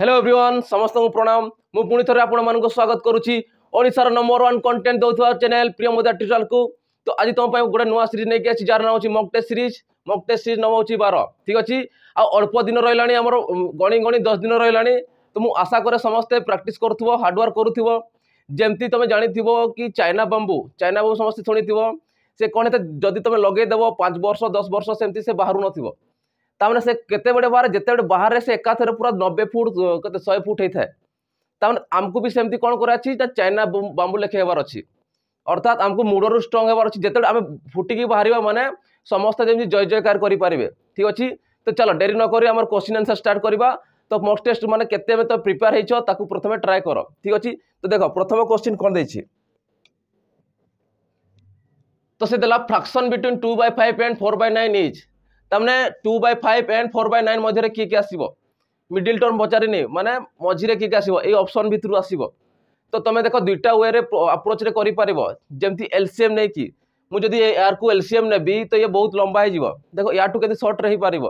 Hello everyone সমস্ত প্রণাম মু পুঁ থে আপনার স্বাগত করুছি ওড়শার নম্বর ওয়ান কন্টেন্ট দেওয়া চ্যানেল প্রিয়মোদা টিউটোরিয়ালকু তো আজ তোমার গোটে নূয়া সিরিজ নিয়ে আসছি যার নাম হচ্ছে mock test series mock test series নাম হচ্ছে বার ঠিক আছে আল্প দিন রহলা আমার গণি গণি দশ দিন রহলা তো মু আশা করে সমস্তে প্রাকটিস করুব হার্ডওয়ার্ক করুব যেমতি তুমি জাঁথিব কি চাইনা বাম্বু চাইনা বাম্বু সমস্তে শুণিথিব সে কোণ যদি তুমি লগাইদেব পাঁচ বর্ষ দশ বর্ষ সেমতি সে বাহু নথিব ତାମାନେ ସେ କେତେବେଳେ ବାହାରେ ଯେତେବେଳେ ବାହାରେ ସେ ଏକାଥରେ ପୁରା ନବେ ଫୁଟ କେତେ ଶହେ ଫୁଟ ହେଇଥାଏ ତାମାନେ ଆମକୁ ବି ସେମିତି କ'ଣ କରାଅଛି ନା ଚାଇନା ବାମ୍ବୁ ଲେଖି ହେବାର ଅଛି ଅର୍ଥାତ୍ ଆମକୁ ମୁଡ଼ରୁ ଷ୍ଟ୍ରଙ୍ଗ ହେବାର ଅଛି ଯେତେବେଳେ ଆମେ ଫୁଟିକି ବାହାରିବା ମାନେ ସମସ୍ତେ ଯେମିତି ଜୟ ଜୟକାର କରିପାରିବେ ଠିକ୍ ଅଛି ତ ଚାଲ ଡେରି ନ କରି ଆମର କୋଶ୍ଚିନ୍ ଆନ୍ସର୍ ଷ୍ଟାର୍ଟ କରିବା ତ ମକ୍ ଟେଷ୍ଟ ମାନେ କେତେବେଳେ ତ ପ୍ରିପେୟାର ହେଇଛ ତାକୁ ପ୍ରଥମେ ଟ୍ରାଏ କର ଠିକ୍ ଅଛି ତ ଦେଖ ପ୍ରଥମ କୋଶ୍ଚିନ୍ କ'ଣ ଦେଇଛି ତ ସେ ଦେଲା fraction between two by five and four by nine is ତାମାନେ two by five and four by nine ମଧ୍ୟରେ କିଏ କିଏ ଆସିବ ମିଡିଲ୍ ଟର୍ମ ପଚାରିନି ମାନେ ମଝିରେ କିଏ କିଏ ଆସିବ ଏଇ ଅପସନ୍ ଭିତରୁ ଆସିବ ତ ତମେ ଦେଖ ଦୁଇଟା ୱେରେ ଆପ୍ରୋଚ୍ରେ କରିପାରିବ ଯେମିତି ଏଲ୍ସିଏମ୍ ନେଇକି ମୁଁ ଯଦି ଏୟାରକୁ ଏଲ୍ସିଏମ୍ ନେବି ତ ଇଏ ବହୁତ ଲମ୍ବା ହେଇଯିବ ଦେଖ ୟାଠୁ କେମିତି ସର୍ଟ ହେଇପାରିବ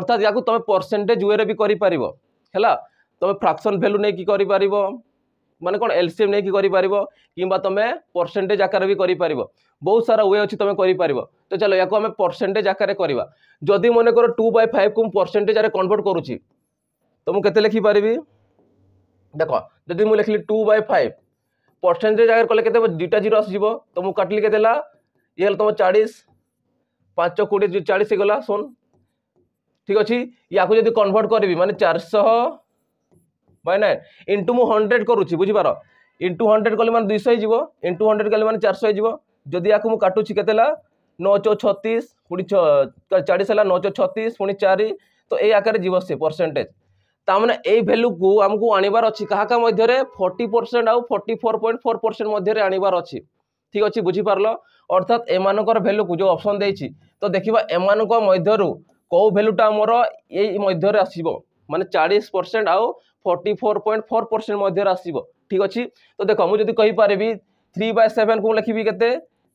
ଅର୍ଥାତ୍ ୟାକୁ ତମେ ପରସେଣ୍ଟେଜ୍ ୱେରେ ବି କରିପାରିବ ହେଲା ତମେ ଫ୍ରାକ୍ସନ୍ ଭ୍ୟାଲୁ ନେଇକି କରିପାରିବ মানে কোণ এলসিএম নেই করিপার কিংবা তুমি পরসেন্টেজ আকারে বি করিপার বহু সারা ওয়ে অছি তুমি করিপার তো চলো ইয়াকু আমি পরসেন্টেজ আকারে করা যদি মনে করো টু বাই ফাইভ কু পরসেন্টেজ আরে কনভর্ট করুছি তো মু কেতে লেখিপারি দেখ যদি মু লেখিলি টু বাই ফাইভ পরসেন্টেজ আগে কলে কেতে দুইটা জিরো আসিব তো মু কাটলি কেতে হলা ইয়ে হল তোমার চাড়িশ পাঁচ কোটি চাড়িশ হয়ে গলা শোন ঠিক আছে ইয়াকু যদি কনভর্ট করবি মানে চারশহ বাই নাইন ইন্টু মু হন্ড্রেড করুছি বুঝিপার ইন্টু হন্ড্রেড কলে মানে দুইশহ হয়ে ইন্টু হন্ড্রেড কলে মানে চারশহ হয়ে যদি ইয়াকে মু কাটুছি কেতে নৌ চৌ ছতিশ পুঁ চাড়িশ হল নৌ চৌ ছতিশ পুঁ চারি তো এই আকারে যাব সে পরসেন্টেজ তার এই ভ্যালুকু আমি আনবার অ কাহা মধ্যে forty percent forty four point four percent মধ্যে আনবার অ ঠিক আছে বুঝিপারল অর্থাৎ এমানকর ভ্যালুকু যে অপসন দিয়েছি তো দেখবা এমানক মধ্যরু কেউ ভ্যালুটা আমার এই মধ্যে আসব মানে চাড়িশ পরসেন্ট আউ forty four point four percent মধ্যে আসব ঠিক অছি তো দেখ মু যদি কইপারি থ্রি বাই সেভেন কু লিখবি কেতে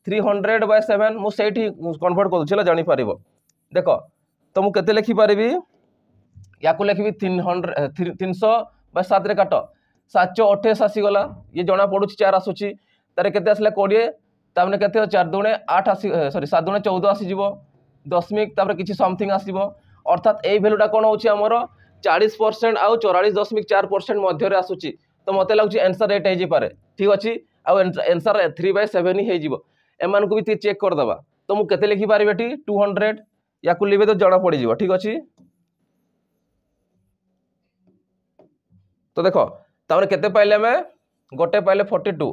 থ্রি হন্ড্রেড বাই সেভেন মু সেইটি কনভর্ট করছি হলে জাঁপার দেখ তো মু কেতে লিখিপারি ইয়াকু লিখবি তিন হন্ড্রেড তিনশো বা সাতরে কাট সাতশো অঠেইশ আসিগলা ইয়ে জনা পড়ুছি চার আসুচি তার কেতে আসলে কোড়িয়ে তাপরে কেতে চার দুণে আট আসি সরি সাত দুণে চৌদ আসিযোগ দশমিক তাপরে কিছু সমথিং আসব অর্থাৎ এই ভ্যালুটা কোণ হচ্ছে আমার ଚାଳିଶ ପରସେଣ୍ଟ ଆଉ ଚଉରାଳିଶ ଦଶମିକ ଚାରି ପରସେଣ୍ଟ ମଧ୍ୟରେ ଆସୁଛି ତ ମୋତେ ଲାଗୁଛି ଆନ୍ସର୍ ଏଇଟ୍ ହେଇଯାଇପାରେ ଠିକ୍ ଅଛି ଆଉ ଆନ୍ସର୍ ଥ୍ରୀ ବାଇ ସେଭେନ୍ ହିଁ ହେଇଯିବ ଏମାନଙ୍କୁ ବି ଟିକେ ଚେକ୍ କରିଦେବା ତ ମୁଁ କେତେ ଲେଖିପାରିବି ଏଠି ଟୁ ହଣ୍ଡ୍ରେଡ଼ ୟାକୁ ଲିବେ ତ ଜଣା ପଡ଼ିଯିବ ଠିକ୍ ଅଛି ତ ଦେଖ ତାପରେ କେତେ ପାଇଲେ ଆମେ ଗୋଟେ ପାଇଲେ ଫର୍ଟି ଟୁ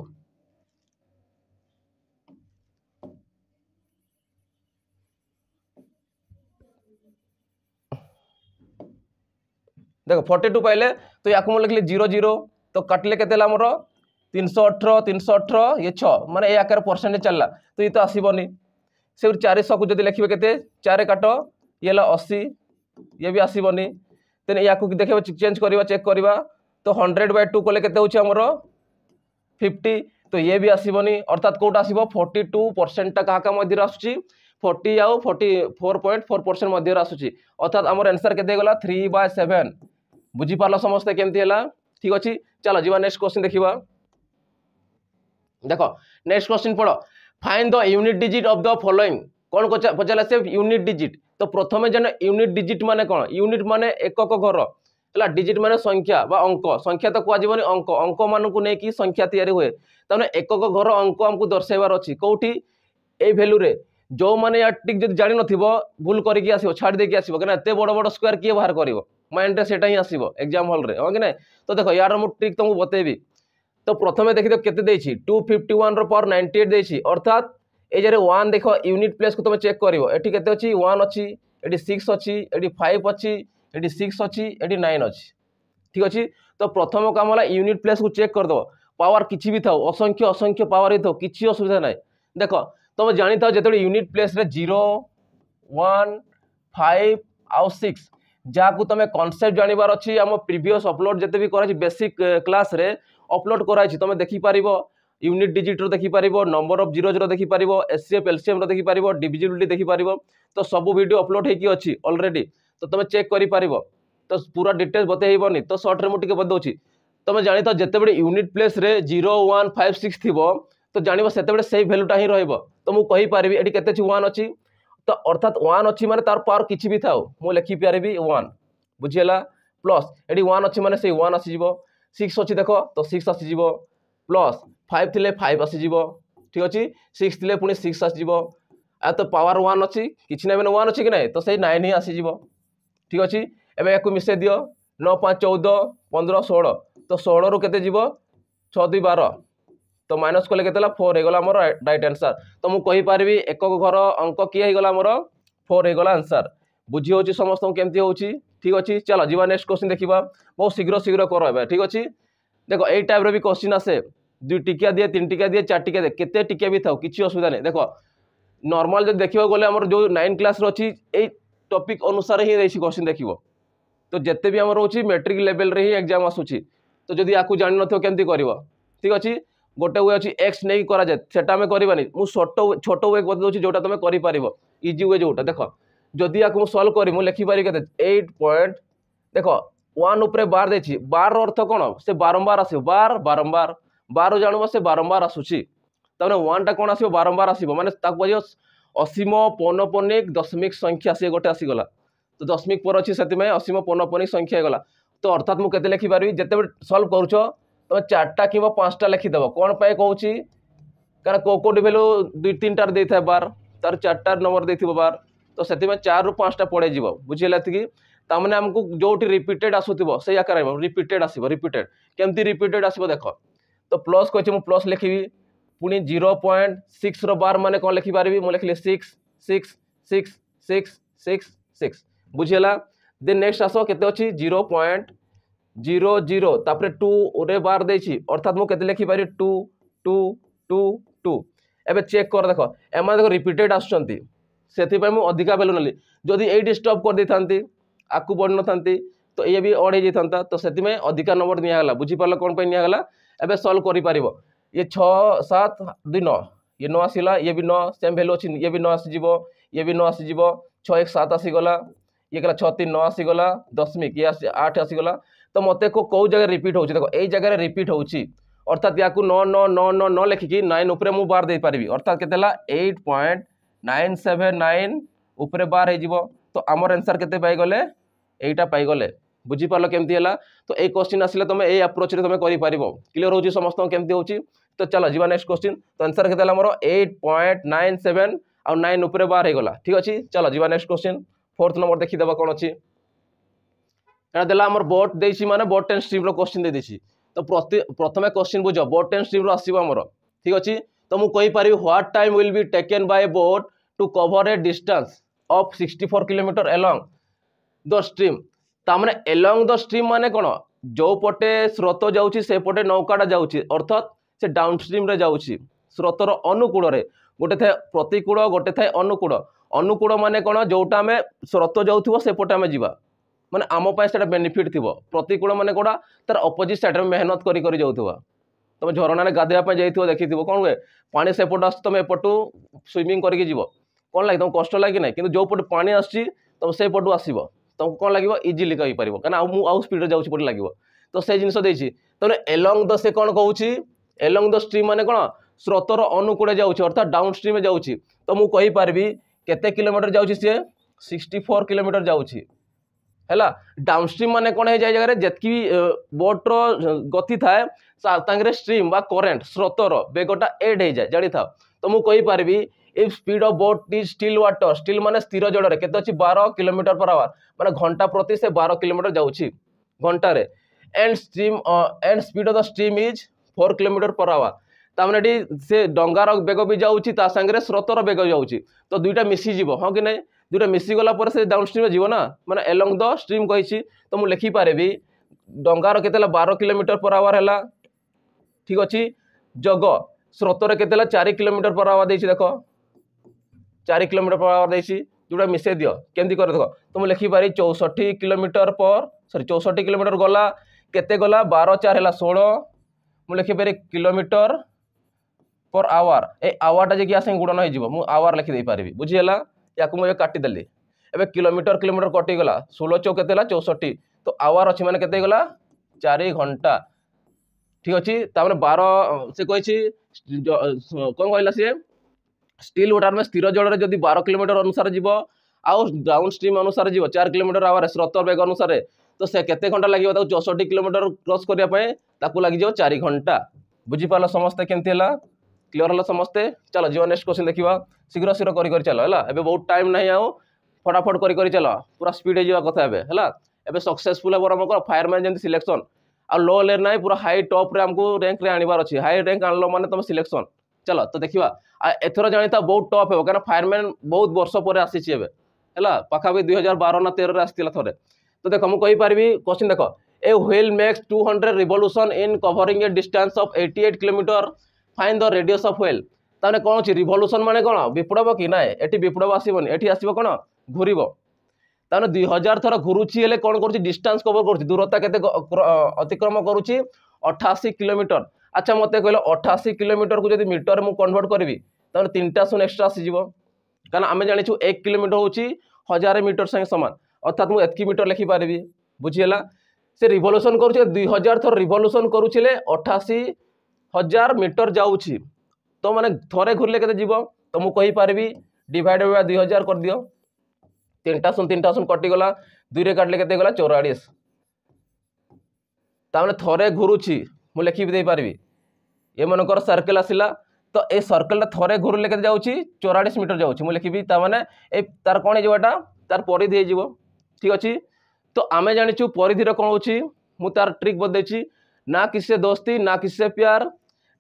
देखो फोर्टी टू पहले तो या मुझे जीरो जीरो तो कटले के तीन सौ अठर तीन सौ अठर ये छ मैंने ये आकार परसेंटेज चलला तो ये तो आसबनी से चार शू जब लिखे के चार काट ये अशी ये भी आसबनी तेन या देख चेंज करवा चेक करवा तो हंड्रेड बै टू कले के आमर फिफ्टी तो ये भी आसबनी अर्थात कौटा आस फोर्टी टू परसेंटा क्या क्या मध्य आस फोर्टी आउ forty four point four percent मध्य आसूँ अर्थात आमर एनसर के थ्री बै सेवेन বুঝিপার সমস্তে কেমি হল ঠিক অছি চাল যা নেক্সট কোশ্চিন দেখা দেখ নেক্সট কোশ্চিন পড় find the unit digit of the following কোণ পচারা সে ইউনিট ডিজিট তো প্রথমে জান ইউনিট ডিজিট মানে কোণ ইউনিট মানে একক ঘর ହେଲା ଡିଜିଟ୍ ମାନେ ସଂଖ୍ୟା ବା ଅଙ୍କ ସଂଖ୍ୟା ତ କୁହାଯିବନି ଅଙ୍କ ଅଙ୍କମାନଙ୍କୁ ନେଇକି ସଂଖ୍ୟା ତିଆରି ହୁଏ ତାମାନେ ଏକକ ଘର ଅଙ୍କ ଆମକୁ ଦର୍ଶାଇବାର ଅଛି କେଉଁଠି ଏଇ ଭ୍ୟାଲୁରେ ଯେଉଁମାନେ ୟା ଠିକ୍ ଯଦି ଜାଣିନଥିବ ଭୁଲ କରିକି ଆସିବ ଛାଡ଼ି ଦେଇକି ଆସିବ କାହିଁକିନା ଏତେ ବଡ଼ ବଡ଼ ସ୍କୋୟାର କିଏ ବାହାର କରିବ ମାଇଣ୍ଡରେ ସେଇଟା ହିଁ ଆସିବ ଏକ୍ଜାମ୍ ହଲ୍ରେ ହଁ କି তো দেখো ইয়ার মু ট্রিক তোমাকে ତୁମକୁ তো প্রথমে দেখি ଦେଖିଦିଅ କେତେ ଦେଇଛି ଟୁ ଫିଫ୍ଟି ୱାନ୍ର ପାୱାର নাইনটি এইট দিয়েছি অর্থাৎ এই যে ওয়ান দেখ ইউনিট প্লেস তুমি চেক করব এটি কেতে অছি ওয়ান অছি এটি সিক্স অছি এটি ফাইভ অছি এটি সিক্স অছি এটি নাইন অছি ঠিক আছে তো প্রথম কাম হল ইউনিট প্লেস চেক করে দেব পাওয়ার কিছু থাও অসংখ্য অসংখ্য পাওয়ার হয়ে থাও কিছু অসুবিধা নাই দেখ তুমি জানি থাও যেত ইউনিট প্লেসরে জিরো ওয়ান ফাইভ আউ সিক্স ଯାହାକୁ ତୁମେ କନସେପ୍ଟ ଜାଣିବାର ଅଛି ଆମ ପ୍ରିଭିୟସ୍ ଅପଲୋଡ଼ ଯେତେ ବି କରାହେଇଛି ବେସିକ୍ କ୍ଲାସ୍ରେ ଅପଲୋଡ଼ କରାହେଇଛି ତୁମେ ଦେଖିପାରିବ ୟୁନିଟ୍ ଡିଜିଟ୍ର ଦେଖିପାରିବ ନମ୍ବର ଅଫ୍ ଜିରୋଜ୍ର ଦେଖିପାରିବ ଏସ୍ସିଏଫ୍ ଏଲ୍ସିଏମ୍ର ଦେଖିପାରିବ ଡିଭିଜିବିଲିଟି ଦେଖିପାରିବ ତ ସବୁ ଭିଡ଼ିଓ ଅପଲୋଡ଼ ହେଇକି ଅଛି ଅଲରେଡ଼ି ତ ତୁମେ ଚେକ୍ କରିପାରିବ ତ ପୁରା ଡିଟେଲ୍ସ ବତେଇ ହେବନି ତ ସର୍ଟରେ ମୁଁ ଟିକେ ବତାଉଛି ତୁମେ ଜାଣିଥାଅ ଯେତେବେଳେ ୟୁନିଟ୍ ପ୍ଲେସ୍ରେ ଜିରୋ ୱାନ୍ ଫାଇଭ୍ ସିକ୍ସ ଥିବ ତ ଜାଣିବ ସେତେବେଳେ ସେଇ ଭ୍ୟାଲୁଟା ହିଁ ରହିବ ତ ମୁଁ କହିପାରିବି ଏଠି କେତେ ୱାନ୍ ଅଛି তো অর্থাৎ ওয়ান অছি মানে তার পাওয়ার কিছু বি থাও মু লেখি পারিবি ওয়ান বুঝিলা প্লস এটি ওয়ান অছি মানে সেই ওয়ান আসিযোগ সিক্স অছি দেখ তো সিক্স আসিযোগ প্লস ফাইভ থিলে ফাইভ আসিযোগ ঠিক আছে সিক্স থিলে পুঁ সিক্স আসিযোগ আর তো পাওয়ার ওয়ান অছি কিছু না মানে ওয়ান অছি কি না তো সেই নাইন হি আসিযোগ ঠিক আছে এবার একু মিশাই দিও ন পাঁচ চৌদ পনেরো ষোল তো ষোলরু কেতে যাব ছ দুই বার তো ମାଇନସ୍ କଲେ କେତେ ହେଲା ଫୋର୍ ହେଇଗଲା ଆମର ରାଇଟ୍ ଆନ୍ସର୍ ତ ମୁଁ କହିପାରିବି ଏକକ ଘର ଅଙ୍କ କିଏ ହେଇଗଲା ଆମର ଫୋର୍ ହେଇଗଲା ଆନ୍ସର୍ ବୁଝି ହେଉଛି ସମସ୍ତଙ୍କୁ କେମିତି ହେଉଛି ଠିକ୍ ଅଛି ଚାଲ ଯିବା ନେକ୍ସଟ କୋଶ୍ଚିନ୍ ଦେଖିବା ବହୁତ ଶୀଘ୍ର ଶୀଘ୍ର କର ଏବେ ଠିକ୍ ଅଛି ଦେଖ ଏଇ ଟାଇପ୍ର ବି କୋଶ୍ଚିନ୍ ଆସେ ଦୁଇ ଟିକିଆ ଦିଏ ତିନି ଟିକିଆ ଦିଏ ଚାରି ଟିକିଆ ଦିଏ କେତେ ଟିକିଆ ବି ଥାଉ କିଛି ଅସୁବିଧା ନାହିଁ ଦେଖ ନର୍ମାଲ ଯଦି ଦେଖିବାକୁ ଗଲେ ଆମର ଯେଉଁ ନାଇନ୍ କ୍ଲାସ୍ର ଅଛି ଏଇ ଟପିକ୍ ଅନୁସାରେ ହିଁ ଦେଇଛି କୋଶ୍ଚିନ୍ ଦେଖିବ ତ ଯେତେ ବି ଆମର ହେଉଛି ମେଟ୍ରିକ୍ ଲେଭେଲ୍ରେ ହିଁ ଏକ୍ଜାମ୍ ଆସୁଛି ତ ଯଦି ୟାକୁ ଜାଣିନଥିବ କେମିତି କରିବ ଠିକ୍ ଅଛି ଗୋଟେ ୱେ ଅଛି ଏକ୍ସ ନେଇକି କରାଯାଏ ସେଟା ଆମେ କରିବାନି ମୁଁ ଛୋଟ ଛୋଟ ୱେ ବତେଇଦେଉଛି ଯେଉଁଟା ତୁମେ କରିପାରିବ ଇଜି ୱେ ଯେଉଁଟା ଦେଖ ଯଦି ୟାକୁ ମୁଁ ସଲ୍ଭ କରିବି ମୁଁ ଲେଖିପାରିବି କେତେ ଏଇଟ୍ ପଏଣ୍ଟ ଦେଖ ওয়ান উপরে বার দিয়েছি বার অর্থ কোণ সে বারম্বার আসবে বার বারম্বার বার জাণব সে বারম্বার আসুছি তাহলে ওয়ানটা কোণ আসবে বারম্বার আসব মানে তাকে বুঝিব অসীম পৌনপনিক দশমিক সংখ্যা সে গোটে আসিগলা তো দশমিক পর অছি সেপাই অসীম পৌনপনিক সংখ্যা হয়ে গলা তো অর্থাৎ মু কেতে লেখিপারি যেতবে সলভ করছ तुम चार्टा कि पाँचटा लिखिदेव कौन पर कौच कहीं कौकोटी भैल्यू दुई तीन टार दे था बार तार चार नंबर दे थो बार तो से चार रु पाँचटा पड़े बुझेगी तमें आमको जो रिपीटेड आसूब से आकार रिपीटेड आस रिपिटेड केमती रिपीटेड आसो देख तो प्लस कह प्लस लिखी पुणी जीरो पॉइंट सिक्स रार मैंने कौन लिखिपार लिखिली six six six six six six बुझेगा दे नेक्ट आस के जीरो पॉइंट জিরো জিরো তাপরে টু রে বার দিয়েছি অর্থাৎ মু কেতে লেখিপারি টু টু টু টু এবে চেক কর দেখ এমানে দেখ রিপিটেড আসছেন সেপাই মু অধিকা ভ্যালু নেলি যদি এইটি স্টপ করে দিয়ে আকু বড় নথান্তি তো ইয়ে বি অড হয়ে যাই তো সেপাই অধিকা নম্বর নিহলা বুঝিপার কোণ পাই নিহলা এবে সলভ করে পার ইয়ে ছ সাত দুই ন ইয়ে ন আসিলা ইয়ে বি ন সেম ভ্যালু অছি ইয়ে বি ন আসিযোগ ইয়ে বি ন আসিযোগ ছ এক সাত আসিগলা ইয়ে গেলা ছ তিন ন আসিগলা দশমিক ইয়ে আট আসিগলা ତ ମୋତେ କେଉଁ ଜାଗାରେ ରିପିଟ୍ ହେଉଛି ଦେଖ ଏଇ ଜାଗାରେ ରିପିଟ୍ ହେଉଛି অর্থাৎ ইয়াকু ন ন ন ন ন লেখিকি নাইন উপরে মু বার দেইপারি অর্থাৎ কেতে হলা eight point nine seven nine উপরে বার হয়ে যাব তো আমার আনসার কেতে পাইগলে এইটা পাইগলে বুঝিপারল কেমতি হলা তো এই কোশ্চিন আসলে তুমি এই আপ্রোচরে তুমি করিপারিব ক্লিয়ার হচ্ছে সমস্ত কেমতি হচ্ছে তো চলো যা নেক্সট কোশ্চিন তো আনসার কেতে হলা আমার এইট পয়েন্ট নাইন সেভেন আউ নাইন উপরে বার হয়ে গলা ঠিক আছে চলো যা নেক্সট কোশ্চিন ফোর্থ নম্বর দেখিদেবা কোণ অছি ଏଇଟା ଦେଲା ଆମର ବୋଟ୍ ଦେଇଛି ମାନେ ବୋଟ୍ ଟେନ୍ ଷ୍ଟ୍ରିମ୍ର କୋଶ୍ଚିନ୍ ଦେଇଦେଇଛି ତ ପ୍ରଥମେ କୋଶ୍ଚିନ୍ ବୁଝ ବୋଟ୍ ଟେନ୍ ଷ୍ଟ୍ରିମ୍ର ଆସିବ ଆମର ଠିକ୍ ଅଛି ତ ମୁଁ କହିପାରିବି what time will be taken by boat to cover a distance of sixty four kilometre along the stream ତାମାନେ ଏଲଙ୍ଗ୍ ଦ ଷ୍ଟ୍ରିମ୍ ମାନେ କ'ଣ ଯେଉଁ ପଟେ ସ୍ରୋତ ଯାଉଛି ସେପଟେ ନୌକାଟା ଯାଉଛି ଅର୍ଥାତ୍ ସେ ଡାଉନ୍ ଷ୍ଟ୍ରିମ୍ରେ ଯାଉଛି ସ୍ରୋତର ଅନୁକୂଳରେ ଗୋଟେ ଥାଏ ପ୍ରତିକୂଳ ଗୋଟେ ଥାଏ ଅନୁକୂଳ ଅନୁକୂଳ ମାନେ କ'ଣ ଯେଉଁଟା ଆମେ ସ୍ରୋତ ଯାଉଥିବ ସେପଟେ ଆମେ ଯିବା ମାନେ ଆମ ପାଇଁ ସେଇଟା ବେନିଫିଟ୍ ଥିବ ପ୍ରତିକୂଳ ମାନେ କେଉଁଟା ତାର ଅପୋଜିଟ୍ ସାଇଡ଼୍ରେ ମେହନତ କରି କରି ଯାଉଥିବ ତୁମେ ଝରଣାରେ ଗାଧୋଇବା ପାଇଁ ଯାଇଥିବ ଦେଖିଥିବ କ'ଣ ହୁଏ ପାଣି ସେପଟୁ ଆସୁଛି ତୁମେ ଏପଟୁ ସୁଇମିଂ କରିକି ଯିବ କ'ଣ ଲାଗେ ତୁମକୁ କଷ୍ଟ ଲାଗେ ନାହିଁ କିନ୍ତୁ ଯେଉଁ ପଟୁ ପାଣି ଆସୁଛି ତୁମେ ସେଇପଟୁ ଆସିବ ତୁମକୁ କ'ଣ ଲାଗିବ ଇଜିଲି କହିପାରିବ କାରଣ ଆଉ ମୁଁ ଆଉ ସ୍ପିଡ଼ରେ ଯାଉଛି ପଟେ ଲାଗିବ ତ ସେ ଜିନିଷ ଦେଇଛି ତେଣୁ ଏଲଙ୍ଗ ଦ ସେ କ'ଣ କହୁଛି ଏଲଙ୍ଗ ଦ ଷ୍ଟ୍ରିମ୍ ମାନେ କ'ଣ ସ୍ରୋତର ଅନୁକୂଳେ ଯାଉଛି ଅର୍ଥାৎ ଡାଉନ୍ ଷ୍ଟ୍ରିମ୍ରେ ଯାଉଛି ତ ମୁଁ କହିପାରିବି କେତେ କିଲୋମିଟର ଯାଉଛି ସିଏ ସିକ୍ସଟି ଫୋର୍ କିଲୋମିଟର ଯାଉଛି ହେଲା ଡାଉନ୍ ଷ୍ଟ୍ରିମ୍ ମାନେ କ'ଣ ହେଇଯାଏ ଜାଗାରେ ଯେତିକି ବୋଟ୍ର ଗତି ଥାଏ ତାଙ୍କରେ ଷ୍ଟ୍ରିମ୍ ବା କରେଣ୍ଟ ସ୍ରୋତର ବେଗଟା ଏଡ୍ ହେଇଯାଏ ଜାଣିଥାଅ ତ ମୁଁ କହିପାରିବି if speed of boat is still water still ମାନେ ସ୍ଥିର ଜଳରେ କେତେ ଅଛି ବାର କିଲୋମିଟର ପର ଆୱାର ମାନେ ଘଣ୍ଟା ପ୍ରତି ସେ ବାର କିଲୋମିଟର ଯାଉଛି ଘଣ୍ଟାରେ and stream and speed of the stream is four kilometre per hour ତାମାନେ ଏଠି ସେ ଡଙ୍ଗାର ବେଗ ବି ଯାଉଛି ତା ସାଙ୍ଗରେ ସ୍ରୋତର ବେଗ ଯାଉଛି ତ ଦୁଇଟା ମିଶିଯିବ ହଁ କି ନାହିଁ ଯେଉଁଟା ମିଶିଗଲା ପରେ ସେ ଡାଉନ୍ ଷ୍ଟ୍ରିମ୍ରେ ଯିବ ନା ମାନେ ଏଲଙ୍ଗ ଦ ଷ୍ଟ୍ରିମ୍ କହିଛି ତ ମୁଁ ଲେଖିପାରିବି ଡଙ୍ଗାର କେତେ ହେଲା ବାର କିଲୋମିଟର ପର ଆୱାର୍ ହେଲା ଠିକ୍ ଅଛି ଜଗ ସ୍ରୋତରେ କେତେ ହେଲା ଚାରି କିଲୋମିଟର ପର ଆୱାର୍ ଦେଇଛି ଦେଖ ଚାରି କିଲୋମିଟର ପର ଆୱାର ଦେଇଛି ଯେଉଁଟା ମିଶାଇ ଦିଅ କେମିତି କର ଦେଖ ତ ମୁଁ ଲେଖିପାରିବି ଚଉଷଠି କିଲୋମିଟର ପର ସରି ଚଉଷଠି କିଲୋମିଟର ଗଲା କେତେ ଗଲା ବାର ଚାରି ହେଲା ଷୋହଳ ମୁଁ ଲେଖିପାରିବି କିଲୋମିଟର ପର୍ ଆୱାର୍ ଏ ଆୱାରଟା ଯାଇକି ଆସିକି ଗୁଣନ ହେଇଯିବ ମୁଁ ଆୱାର୍ ଆୱାର ଲେଖିଦେଇପାରିବି ବୁଝିହେଲା ୟାକୁ ମୁଁ ଏବେ କାଟିଦେଲି ଏବେ କିଲୋମିଟର କିଲୋମିଟର କଟିଗଲା ଷୋହଳ ଚଉ କେତେ ହେଲା ଚଉଷଠି ତ ଆୱାର ଅଛି ମାନେ କେତେ ହେଇଗଲା ଚାରି ଘଣ୍ଟା ଠିକ୍ ଅଛି ତାପରେ ବାର ସେ କହିଛି କ'ଣ କହିଲା ସିଏ ଷ୍ଟିଲ୍ ୱାଟର୍ ଆମେ ସ୍ଥିର ଜଳରେ ଯଦି ବାର କିଲୋମିଟର ଅନୁସାରେ ଯିବ ଆଉ ଡାଉନ୍ ଷ୍ଟ୍ରିମ୍ ଅନୁସାରେ ଯିବ ଚାରି କିଲୋମିଟର ଆୱାର ସ୍ରୋତ ବେଗ ଅନୁସାରେ ତ ସେ କେତେ ଘଣ୍ଟା ଲାଗିବ ତାକୁ ଚଉଷଠି କିଲୋମିଟର କ୍ରସ୍ କରିବା ପାଇଁ ତାକୁ ଲାଗିଯିବ ଚାରି ଘଣ୍ଟା ବୁଝିପାରିଲ ସମସ୍ତେ କେମିତି ହେଲା କ୍ଲିଅର୍ ହେଲା ସମସ୍ତେ ଚାଲ ଯିବା ନେକ୍ସଟ କୋଶ୍ଚିନ୍ ଦେଖିବା ଶୀଘ୍ର ଶୀଘ୍ର କରି କରି ଚାଲ ହେଲା ଏବେ ବହୁତ ଟାଇମ୍ ନାହିଁ ଆଉ ଫଟାଫଟ କରି କରି ଚାଲ ପୁରା ସ୍ପିଡ୍ ହେଇଯିବା କଥା ଏବେ ହେଲା ଏବେ ସକ୍ସେସଫୁଲ୍ ହେବ ଆମର ଫାୟାରମ୍ୟାନ୍ ଯେମିତି ସିଲେକ୍ସନ୍ ଆଉ ଲୋ ଲେନ୍ ନାହିଁ ପୁରା ହାଇ ଟପ୍ରେ ଆମକୁ ରେଙ୍କରେ ଆଣିବାର ଅଛି ହାଇ ରେଙ୍କ ଆଣିଲ ମାନେ ତୁମେ ସିଲେକ୍ସନ୍ ଚାଲ ତ ଦେଖିବା ଆଉ ଏଥର ଜାଣିଥା ବହୁତ ଟପ୍ ହେବ କାରଣ ଫାୟାରମ୍ୟାନ୍ ବହୁତ ବର୍ଷ ପରେ ଆସିଛି ଏବେ ହେଲା ପାଖାପାଖି ଦୁଇ ହଜାର ବାର ନା ତେରରେ ଆସିଥିଲା ଥରେ ତ ଦେଖ ମୁଁ କହିପାରିବି କୋଶ୍ଚିନ୍ ଦେଖ a wheel makes two hundred revolution in covering a distance of eighty eight kilometre find the radius of wheel ତାହେଲେ କ'ଣ ଅଛି ରିଭଲ୍ୟୁସନ୍ ମାନେ କ'ଣ ବିପ୍ଳବ କି ନାଇଁ ଏଠି ବିପ୍ଳବ ଆସିବନି ଏଠି ଆସିବ କ'ଣ ଘୁରିବ ତାହେଲେ ଦୁଇ ହଜାର ଥର ଘୁରୁଛି ହେଲେ କ'ଣ କରୁଛି ଡିଷ୍ଟାନ୍ସ କଭର କରୁଛି ଦୂରତା କେତେ ଅତିକ୍ରମ କରୁଛି ଅଠାଅଶୀ କିଲୋମିଟର ଆଚ୍ଛା ମୋତେ କହିଲେ ଅଠାଅଶୀ କିଲୋମିଟରକୁ ଯଦି ମିଟର ମୁଁ କନଭର୍ଟ କରିବି ତାହେଲେ ତିନିଟା ଶୂନ ଏକ୍ସଟ୍ରା ଆସିଯିବ କାରଣ ଆମେ ଜାଣିଛୁ ଏକ କିଲୋମିଟର ହେଉଛି ହଜାରେ ମିଟର ସାଙ୍ଗେ ସମାନ ଅର୍ଥାତ୍ ମୁଁ ଏତିକି ମିଟର ଲେଖିପାରିବି ବୁଝିହେଲା ସେ ରିଭଲ୍ୟୁସନ୍ କରୁଛି ଦୁଇ ହଜାର ଥର ରିଭଲ୍ୟୁସନ୍ କରୁଥିଲେ ଅଠାଅଶୀ हजार मीटर जाऊँ तो मैंने थे घूरले के जीव तो मुझे कहीपरि डिवाइड बाय दुई हजार कर दियो तीन टा शून तीन टा शून कटिगला दुई काटले के चौरास तामें तो थे घूरुची मुझे लिखी दे पारि ये मनकर सर्कल आसला तो ये सर्कलटा थे घूरले के चौरास मीटर जाऊँगी मुझे लिखी तो तार कौन होटा तार परिधि हो ठीक अच्छे तो आम जाचु परिधि कौन हो तार ट्रिक बदलि ना किसी से दोस्ती ना किसी से प्यार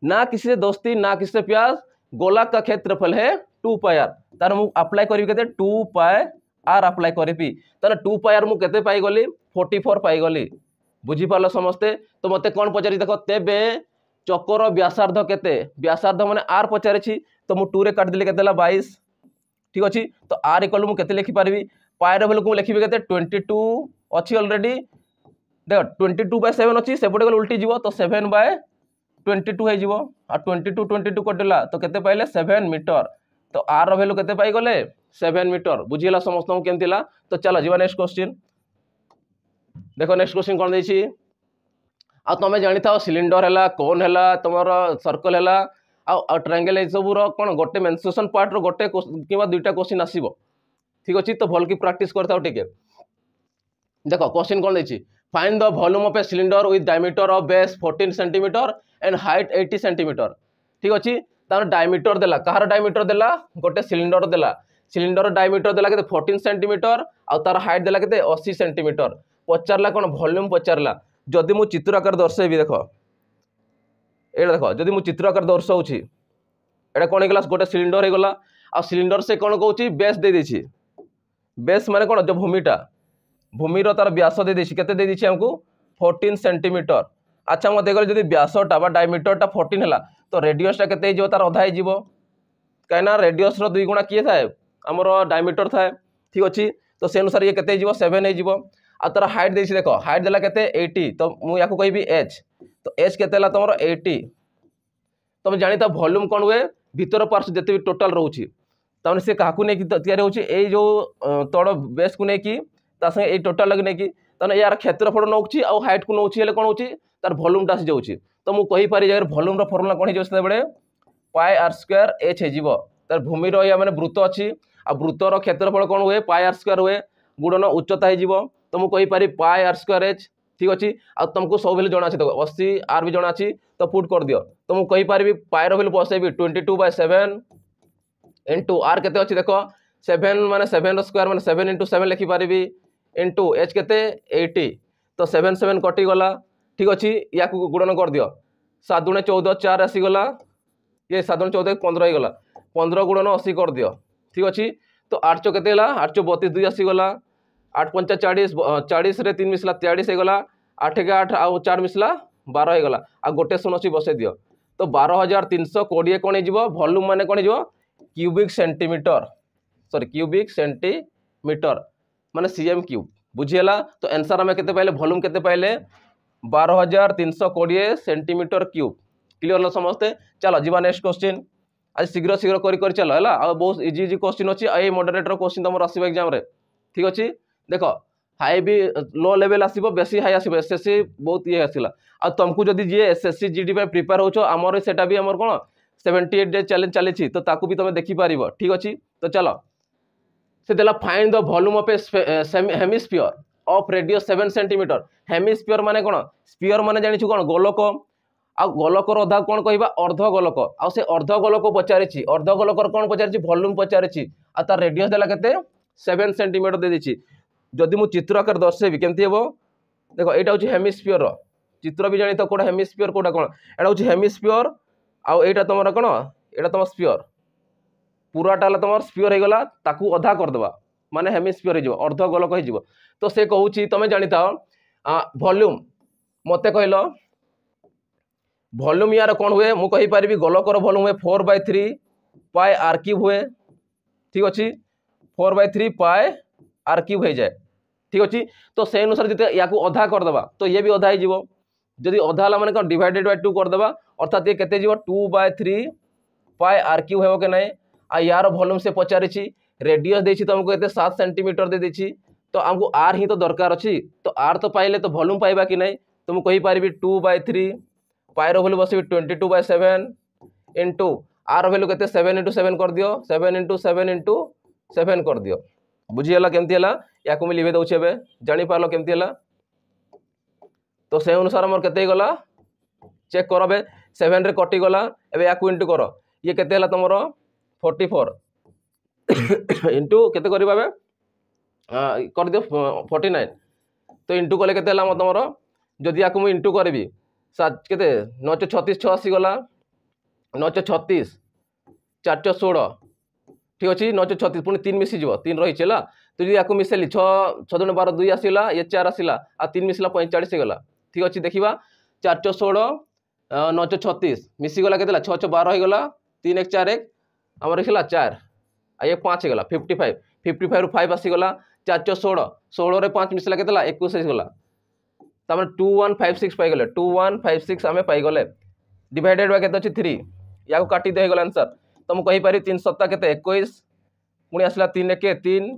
ना किसी से दोस्ती ना किसी से प्यार गोला का क्षेत्रफल है टू पाई आर तार मु अप्लाई करी के टू पाए आर आप्लाय करी तार टू पाए आर मुझे पाईगली फोर्टी फोर पाईगली बुझीपार समस्ते तो मत कौन पचार देख तेब चकर व्यासार्ध के व्यासार्ध मैंने आर पचारि तो मुझे टू रे के बैस ठीक अच्छे तो आर इक्वाल मुझे लिखिपारि पायर बेलू को लिखी के ट्वेंटी टू अच्छी अलरेडी देख ट्वेंटी टू बै सेवेन अच्छी सेपटे गल उल्टी जीव तो सेवेन बाय ଟ୍ୱେଣ୍ଟି ଟୁ ହେଇଯିବ ଆଉ ଟ୍ୱେଣ୍ଟି ଟୁ ଟ୍ୱେଣ୍ଟି ଟୁ କଟିଲା ତ କେତେ ପାଇଲେ ସେଭେନ୍ ମିଟର ତ ଆର୍ର ଭ୍ୟାଲୁ କେତେ ପାଇଗଲେ ସେଭେନ୍ ମିଟର ବୁଝିଗଲା ସମସ୍ତଙ୍କୁ କେମିତି ହେଲା ତ ଚାଲ ଯିବା ନେକ୍ସଟ କ୍ୱେଶ୍ଚିନ୍ ଦେଖ ନେକ୍ସଟ କ୍ୱେଶ୍ଚିନ୍ କ'ଣ ଦେଇଛି ଆଉ ତୁମେ ଜାଣିଥାଅ ସିଲିଣ୍ଡର ହେଲା କୋନ୍ ହେଲା ତୁମର ସର୍କଲ୍ ହେଲା ଆଉ ଆଉ ଟ୍ରାଙ୍ଗେଲ୍ ଏସବୁର କ'ଣ ଗୋଟେ ମେନ୍ସେସନ୍ ପାର୍ଟର ଗୋଟେ କିମ୍ବା ଦୁଇଟା କ୍ୱେଶ୍ଚିନ୍ ଆସିବ ଠିକ୍ ଅଛି ତ ଭଲକି ପ୍ରାକ୍ଟିସ୍ କରିଥାଉ ଟିକେ ଦେଖ କ୍ୱେଶ୍ଚିନ୍ କ'ଣ ଦେଇଛି Find the volume of a cylinder with diameter of base 14 centimeter and height 80 centimeter. ঠিক ଅଛି ତାର ଡାଇମିଟର ଦେଲା କାହାର ଡାଇମିଟର ଦେଲା ଗୋଟେ ସିଲିଣ୍ଡର ଦେଲା ସିଲିଣ୍ଡର ଡାଇମିଟର ଦେଲା କେତେ ଫୋର୍ଟିନ୍ ସେଣ୍ଟିମିଟର ଆଉ ତାର ହାଇଟ୍ ଦେଲା କେତେ ଅଶୀ ସେଣ୍ଟିମିଟର ପଚାରିଲା କ'ଣ ଭଲ୍ୟୁମ୍ ପଚାରିଲା ଯଦି ମୁଁ ଚିତ୍ର ଆକାର ଦର୍ଶାଇବି ଦେଖ ଏଇଟା ଦେଖ ଯଦି ମୁଁ ଚିତ୍ର ଆକାର ଦର୍ଶାଉଛି ଏଇଟା କ'ଣ ହେଇଗଲା ଗୋଟେ ସିଲିଣ୍ଡର ହେଇଗଲା ଆଉ ସିଲିଣ୍ଡର ସେ କ'ଣ କହୁଛି ବେସ୍ ଦେଇଦେଇଛି ବେସ୍ ମାନେ କ'ଣ ଯେଉଁ ଭୂମିଟା भूमि तार व्यास दे दीछे आमको फोर्टन सेमिटर अच्छा मुझे देखे जी व्यासटा टा फोर्टन है तो रेडियसटा के तार अधा हो कहीं रेडियस दुई गुणा किए थाए आमर डायमिटर थाए ठीक अच्छे तो से अनुसार ये के सेवेन हो तार हाइट देसी देख हाइट देला के तो मुझे कह एच तो एच के तुम एटी तुम जान था भल्यूम कौन हुए भितर पार्स जित टोटाल रोचे तमें से क्या नहीं जो तड़ बेस को लेकिन ତା ସାଙ୍ଗେ ଏଇ ଟୋଟାଲ୍କୁ ନେଇକି ତାହେଲେ ଏହାର କ୍ଷେତ୍ରଫଳ ନେଉଛି ଆଉ ହାଇଟ୍କୁ ନେଉଛି ହେଲେ କ'ଣ ହେଉଛି ତାର ଭଲ୍ୟୁମ୍ଟା ଆସିଯାଉଛି ତ ମୁଁ କହିପାରିବି ଜାଗାରେ ଭଲ୍ୟୁମ୍ର ଫର୍ମୁଲା କ'ଣ ହେଇଯିବ ସେତେବେଳେ ପାଏ ଆର୍ ସ୍କୋୟାର୍ ଏଚ୍ ହେଇଯିବ ତାର ଭୂମିର ଏହା ମାନେ ବୃତ୍ତ ଅଛି ଆଉ ବୃତ୍ତର କ୍ଷେତ୍ରଫଳ କ'ଣ ହୁଏ ପାଏ ଆର୍ ସ୍କୋୟାର୍ ହୁଏ ଗୁଡ଼ନ ଉଚ୍ଚତା ହେଇଯିବ ତ ମୁଁ କହିପାରିବି ପାଏ ଆର୍ ସ୍କୋୟାର୍ ଏଚ୍ ଠିକ୍ ଅଛି ଆଉ ତୁମକୁ ସବୁବେଳେ ଜଣା ଅଛି ତ ଅଶୀ ଆର୍ ବି ଜଣା ଅଛି ତ ପୁଟ୍ କରିଦିଅ ତ ମୁଁ କହିପାରିବି ପାଏର ଭ୍ୟାଲୁ ବସେଇବି twenty two by seven into R କେତେ ଅଛି ଦେଖ ସେଭେନ୍ ମାନେ ସେଭେନ୍ର ସ୍କୋୟାର୍ ମାନେ ସେଭେନ୍ ଇଣ୍ଟୁ ସେଭେନ୍ ଲେଖିପାରିବି ইন্টু এচ কেতে এইটি তো সেভেন সেভেন কটিগলা ঠিক অছি ইয়াকু গুণন করদিও সাত দুণে চৌদ চার আসিগলা ইয়ে সাত দুণে চৌদ পনেরো হয়েগলা পনেরো গুণন অশী করদিও ঠিক অছি তো আটশো কেতে হল আটশো বতিশ দুই আসিগলা আট পঞ্চা চাড়িশ চাড়িশে তিন মিশলা তেয়াড়িশ হয়েগলা আট একে আট আউ চার মিশলা বার হয়েগলা আর গোটে শূন্য অছি বসাই দিও তো বার হাজার তিনশো কোড়িয়ে কোণ হয়ে ভলুম মানে কোণ হয়ে cubic centimetre sorry cubic centimetre মানে সিএম কিউব বুঝিগলা তো ଆନ୍ସର୍ ଆମେ କେତେ ପାଇଲେ ଭଲ୍ୟୁମ୍ କେତେ ପାଇଲେ ବାର ହଜାର ତିନିଶହ କୋଡ଼ିଏ ସେଣ୍ଟିମିଟର କ୍ୟୁବ୍ କ୍ଲିଅର୍ ହେଲା ସମସ୍ତେ ଚାଲ ଯିବା ନେକ୍ସଟ କ୍ୱେଶ୍ଚିନ୍ ଆଜି ଶୀଘ୍ର ଶୀଘ୍ର କରି କରି ଚାଲ ହେଲା ଆଉ ବହୁତ ଇଜି ଇଜି କ୍ୱେଶ୍ଚିନ୍ ଅଛି ଏଇ ମଡରେଟର କ୍ୱେଶ୍ଚିନ୍ ତମର ଆସିବ ଏକ୍ଜାମ୍ରେ ଠିକ୍ ଅଛି ଦେଖ হাই বি লো লেভেল আসব বেশি হাই আসব এসএসসি বহুত ইয়ে আসলা আর তুমি যদি যে এসএসসি জিডি পাই প্রিপেয়ার হচ্ছ আমার সেটা বি আমার কোণ সেভেন্টি এইট ডে চ্যালেঞ্জ চালিছি তো তাকে বি তুমি দেখিপার ঠিক আছে তো চলো ସେ ଦେଲା find the volume of a hemisphere of radius seven centimetre hemisphere ମାନେ କ'ଣ ସ୍ପିୟର ମାନେ ଜାଣିଛୁ କ'ଣ ଗୋଲକ ଆଉ ଗୋଲକର ଅଧା କ'ଣ କହିବା ଅର୍ଦ୍ଧ ଗୋଲକ ଆଉ ସେ ଅର୍ଦ୍ଧ ଗୋଲକ ପଚାରିଛି ଅର୍ଦ୍ଧ ଗୋଲକର କ'ଣ ପଚାରିଛି ଭଲ୍ୟୁମ୍ ପଚାରିଛି ଆଉ ତାର ରେଡିୟସ୍ ଦେଲା କେତେ ସେଭେନ୍ ସେଣ୍ଟିମିଟର ଦେଇଦେଇଛି ଯଦି ମୁଁ ଚିତ୍ର ଆକାର ଦର୍ଶାଇବି କେମିତି ହେବ ଦେଖ ଏଇଟା ହେଉଛି ହେମିସ୍ପିୟର ଚିତ୍ର ବି ଜାଣିଥ କେଉଁଟା ହେମିସ୍ପିୟର କେଉଁଟା କ'ଣ ଏଇଟା ହେଉଛି ହେମିସ୍ପିୟର ଆଉ ଏଇଟା ତୁମର କ'ଣ ଏଇଟା ତୁମ ସ୍ପିୟର पूराटा तुम स्पिओर होगा अधा करदे माने हेमिस्पिओर हो अर्ध गोलक हो तो से कौच तुम्हें जाणी था भल्यूम मत कह भल्यूम यार कौन हुए मुझे मुझेपर गोलकर भल्यूम हुए four by three pi R cube हुए ठीक अच्छे four by three pi R cube हो जाए ठीक अच्छे तो से अनुसार जो या अधा करदे तो ये भी अधा हो जब अधा है मैंने कौन डिडेड बै टू करदे अर्थात ये के टू बै थ्री पाए आर्क्यूब हे कि नाई आ यार भल्यूम से पचारिडस तुमको ये सात सेमिटर दे देखिए तो आमको आर ही तो दरकार अच्छी तो आर तो पाइले तो भल्यूम पाइबा कि ना तो मुझे टू बै थ्री पायर भैल्यू बस twenty two by seven into R value के सेवेन इंटु सेवेन कर दिव seven into seven into seven कर दि बुझीगला कमी है या मुझे लिखे दौचे एवं जापार कमी है तो से अनुसार मोर के चेक कर सेवेन रे कटिगला एवं या इंटू कर ये के तुम ফর্টি ফোর ইন্টু কেতে করি পাবে କରିଦିଅ ଫର୍ଟି ନାଇନ୍ ତ ଇଣ୍ଟୁ କଲେ କେତେ ହେଲା ତୁମର ଯଦି ୟାକୁ ମୁଁ ଇଣ୍ଟୁ କରିବି କେତେ ନଅଚ ଛତିଶ ଛଅ ଅଶୀ ଗଲା ନଅଚ ଛତିଶ ଚାରିଚ ଷୋହଳ ଠିକ୍ ଅଛି ନଅଚ ଛତିଶ ପୁଣି ତିନି ମିଶିଯିବ ତିନି ରହିଛି ହେଲା ତ ଯଦି ୟାକୁ ମିଶାଇଲି ଛଅ ଛଅ ଜଣ ବାର ଦୁଇ ଆସିଲା ଇଏ ଚାରି ଆସିଲା ଆଉ ତିନି ମିଶିଲା ପଇଁଚାଳିଶ ହେଇଗଲା ଠିକ୍ ଅଛି ଦେଖିବା ଚାରିଚ ଷୋହଳ ନଅଚ ଛତିଶ ମିଶିଗଲା କେତେ ହେଲା ଛଅ ଛଅ ବାର ହେଇଗଲା ତିନି ଏକ ଚାରି ଏକ ଆମର ହେଇଗଲା ଚାରି ଆଉ ଏ ପାଞ୍ଚ ହେଇଗଲା ଫିଫ୍ଟି ଫାଇଭ୍ ଫିଫ୍ଟି ଫାଇଭ୍ରୁ ଫାଇଭ୍ ଆସିଗଲା ଚାରି ଛଅ ଷୋହଳ ଷୋହଳରେ ପାଞ୍ଚ ମିଶିଲା କେତେ ହେଲା ଏକୋଇଶ ହେଇଗଲା ତାମାନେ ଟୁ ୱାନ୍ ଫାଇଭ୍ ସିକ୍ସ ପାଇଗଲେ ଟୁ ୱାନ୍ ଫାଇଭ୍ ସିକ୍ସ ଆମେ ପାଇଗଲେ ଡିଭାଇଡେଡ଼୍ ବାଇ କେତେ ଅଛି ଥ୍ରୀ ୟାକୁ କାଟି ଦିଆ ହେଇଗଲା ଆନ୍ସର୍ ତ ମୁଁ କହିପାରିବି ତିନି ସପ୍ତାହ କେତେ ଏକୋଇଶ ପୁଣି ଆସିଲା ତିନି ଏକେ ତିନି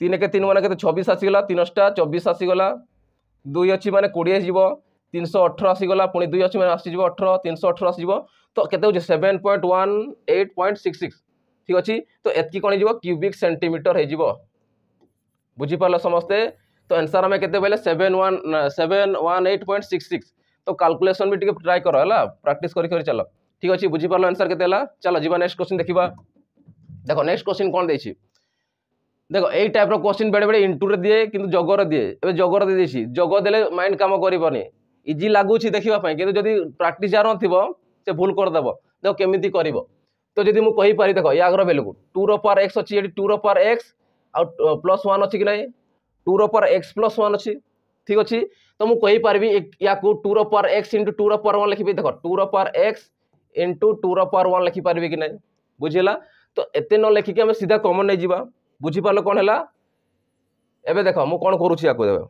ତିନି ଏକେ ତିନି ମାନେ କେତେ ଛବିଶ ଆସିଗଲା ତିନଟା ଚବିଶ ଆସିଗଲା ଦୁଇ ଅଛି ମାନେ କୋଡ଼ିଏ ଯିବ ତିନିଶହ ଅଠର ଆସିଗଲା ପୁଣି ଦୁଇ ଅଛି ମାନେ ଆସିଯିବ ଅଠର ତିନିଶହ ଅଠର ଆସିଯିବ তো কেতে হচ্ছে seven point one eight point six six ঠিক ଅଛି ତ ଏତିକି କ'ଣ ହେଇଯିବ କ୍ୟୁବିକ୍ ସେଣ୍ଟିମିଟର ହେଇଯିବ ବୁଝିପାରିଲ ସମସ୍ତେ ତ ଆନ୍ସର୍ ଆମେ କେତେ ବୋଇଲେ seven one seven one eight point six six ତ କାଲକୁଲେସନ୍ ବି ଟିକେ ଟ୍ରାଏ କର ହେଲା ପ୍ରାକ୍ଟିସ୍ କରି କରି ଚାଲ ଠିକ୍ ଅଛି ବୁଝିପାରିଲ ଆନ୍ସର୍ କେତେ ହେଲା ଚାଲ ଯିବା ନେକ୍ସଟ କ୍ୱେଶ୍ଚିନ୍ ଦେଖିବା ଦେଖ ନେକ୍ସଟ କ୍ୱେଶ୍ଚିନ୍ କ'ଣ ଦେଇଛି ଦେଖ ଏଇ ଟାଇପ୍ର କ୍ୱେଶ୍ଚିନ୍ ବେଳେବେଳେ ଇଣ୍ଟୁରେ ଦିଏ କିନ୍ତୁ ଜଗର ଦିଏ ଏବେ ଜଗର ଦେଇଦେଇଛି ଜଗ ଦେଲେ ମାଇଣ୍ଡ କାମ କରିବନି ଇଜି ଲାଗୁଛି ଦେଖିବା ପାଇଁ କିନ୍ତୁ ଯଦି ପ୍ରାକ୍ଟିସ୍ ଯାହାର ନଥିବ সে ভুল করে দেব দেখ কেমিতি করব তো যদি মুপারি কহিপারি দেখ ইয়া আগর ভ্যালু টুর পাওয়ার এক্স অছি এটি টুর পাওয়ার এক্স আউ প্লস ওয়ান অছি কি না টুর পাওয়ার এক্স প্লস ওয়ান অছি ঠিক অছি তো মুপারি কহিপারি টু টুর পাওয়ার এক্স ইন্টু টুর পাওয়ার ওয়ান লিখবি দেখ টুর পাওয়ার এক্স ইন্টু টুর পাওয়ার ওয়ান লিখিপারি কি না বুঝলা তো এত ন লেখিকি আমি সিধা কমন নিয়ে যা বুঝিপারল কোণ হল এবার দেখ মু কোণ করুছি ইয়াকু দেবে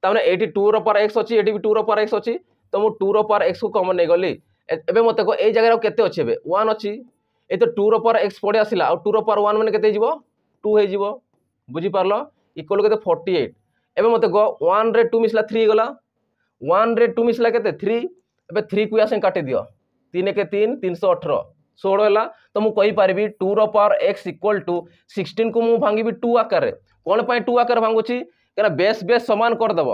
তার মানে এটি টুর পাওয়ার এক্স অছি এটি টু টুর পাওয়ার এক্স অছি তো মু টুর পাওয়ার এক্স কু কমন নিয়ে গলি ଏବେ ମୋତେ କୁହ ଏଇ ଜାଗାରେ ଆଉ କେତେ ଅଛି ଏବେ ୱାନ୍ ଅଛି ଏ ତ ଟୁର ପର ଏକ୍ସ ପଡ଼ି ଆସିଲା ଆଉ ଟୁର ପର ୱାନ୍ ମାନେ କେତେ ହେଇଯିବ ଟୁ ହେଇଯିବ ବୁଝିପାରିଲ ଇକ୍ୱାଲ୍ କେତେ ଫର୍ଟି ଏଇଟ୍ ଏବେ ମୋତେ କୁହ ୱାନ୍ରେ ଟୁ ମିଶିଲା ଥ୍ରୀ ହେଇଗଲା ୱାନ୍ରେ ଟୁ ମିଶିଲା କେତେ ଥ୍ରୀ ଏବେ ଥ୍ରୀକୁ ୟା ସାଙ୍ଗେ କାଟିଦିଅ ତିନି ଏକେ ତିନି ତିନିଶହ ଅଠର ଷୋହଳ ହେଲା ତ ମୁଁ କହିପାରିବି ଟୁର ପାୱାର ଏକ୍ସ ଇକ୍ୱାଲ୍ ଟୁ ସିକ୍ସଟିନ୍କୁ ମୁଁ ଭାଙ୍ଗିବି ଟୁ ଆକାରରେ କ'ଣ ପାଇଁ ଟୁ ଆକାର ଭାଙ୍ଗୁଛି କାରଣ ବେସ୍ ବେସ୍ ସମାନ କରିଦେବ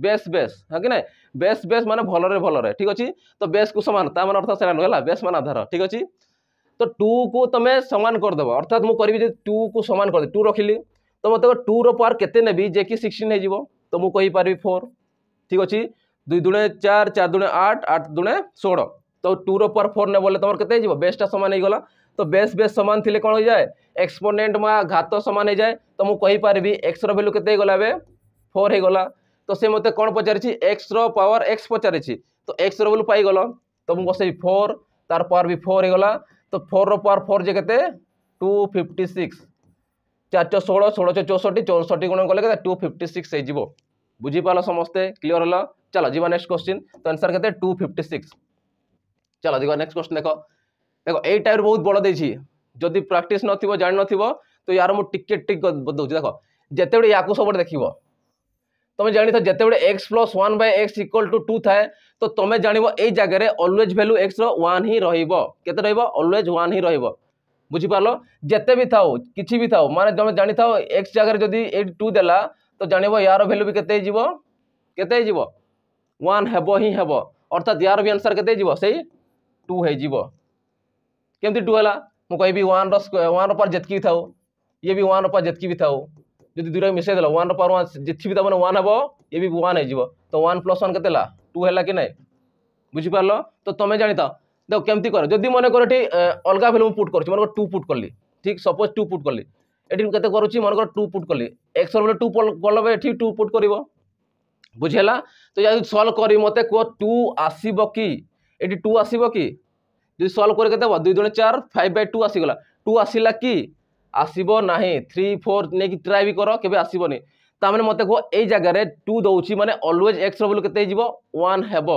बेस बेस हाँ कि ना बेस बेस मान भल भल ठीक अच्छे तो बेस को सामान ता मान अर्थात से बेस मान आधार ठीक अच्छे तो टू को तुम सामान करदेव अर्थात मुझे करी टू को सामान कर टू रखिली तो मत टू रार के नेबी जे कि सिक्सटन हो तो मुझे फोर ठीक अच्छे दुई दुणे चार चार दुणे आठ आठ दुणे षोह तो टू रार फोर ने बोले तुम हो बेस्टा सामान हो तो बेस बेस सामान थी कौन हो जाए एक्सपोनेट घात सामान हो जाए तो मुझे एक्सर भैल्यू के फोर होगा তো ସେ ମୋତେ କ'ଣ ପଚାରିଛି ଏକ୍ସର ପାୱାର ଏକ୍ସ ପଚାରିଛି ତ ଏକ୍ସର ବୋଲି ପାଇଗଲ ତ ମୁଁ ବସେଇବି ଫୋର୍ ତାର ପାୱାର ବି ଫୋର୍ ହେଇଗଲା ତ ଫୋର୍ର ପାୱାର ଫୋର୍ ଯେ କେତେ ଟୁ ଫିଫ୍ଟି ସିକ୍ସ ଚାରି ଛଅ ଷୋହଳ ଷୋହଳ ଛଅ ଚଉଷଠି ଚଉଷଠି ଗୁଣ କଲେ କେତେ ଟୁ ଫିଫ୍ଟି ସିକ୍ସ ହେଇଯିବ ବୁଝିପାରିଲ ସମସ୍ତେ କ୍ଲିଅର ହେଲା ଚାଲ ଯିବା ନେକ୍ସଟ କ୍ୱେଶ୍ଚିନ୍ ତ ଆନ୍ସର୍ କେତେ ଟୁ ଫିଫ୍ଟି ସିକ୍ସ ଚାଲ ଯିବା ନେକ୍ସଟ କ୍ୱେଶ୍ଚିନ୍ ଦେଖ ଦେଖ ଏଇ ଟାଇପ୍ର ବହୁତ ବଡ଼ ଦେଇଛି ଯଦି ପ୍ରାକ୍ଟିସ୍ ନଥିବ ଜାଣିନଥିବ ତ ୟାର ମୁଁ ଟିକେଟ୍ ଟିକ୍ ଦେଉଛି ଦେଖ ଯେତେବେଳେ ୟାକୁ ସବୁବେଳେ ଦେଖିବ तुम जान जो X plus one by X equal to two थाए तो तुम्हें जान ये अलवेज भैल्यू एक्स रान ही रत रलवेज वन ही र बुझिपार जिते भी था कि भी था मान तुम जान था एक्स जगार जब टू दे तो जान यार भैल्यू भी केत वन हिं हे अर्थात यार भी आंसर के टू होमती टू है मुझे कह वन रक वन जितकी था ये भी वन रपार जितकी भी था যদি দুইটা মিশাই দেল ওয়ান পাওয়ার ওয়ান যেথি তার মানে ওয়ান হব এ বি ওয়ান হয়ে যাব তো ওয়ান প্লস ওয়ান কেতে টু হলা কি না বুঝিপারল তো তুমি জাঁথাও দেখ কেমতি কর যদি মনে কর এটি অলগা ভ্যালু পুট করছি মনে কর টু পুট করলি ঠিক সপোজ টু পুট করলি এটি কেতে করছি মনে কর টু পুট করলি এক্স বলে টু করলে এটি টু পুট করব বুঝিলা তো যদি সলভ করি মতে কো টু আসব কি এটি টু আসব কি যদি সলভ করে কেতে হব দুই দুই চার ফাইভ বাই টু আসিগলা টু আসিলা কি আসব না থ্রি ফোর নেই ଟ୍ରାଏ ବି କର କେବେ ଆସିବନି ତାମାନେ ମୋତେ କୁହ ଏଇ ଜାଗାରେ ଟୁ ଦେଉଛି ମାନେ ଅଲୱେଜ୍ ଏକ୍ସର ଭ୍ୟାଲୁ କେତେ ହେଇଯିବ ୱାନ୍ ହେବ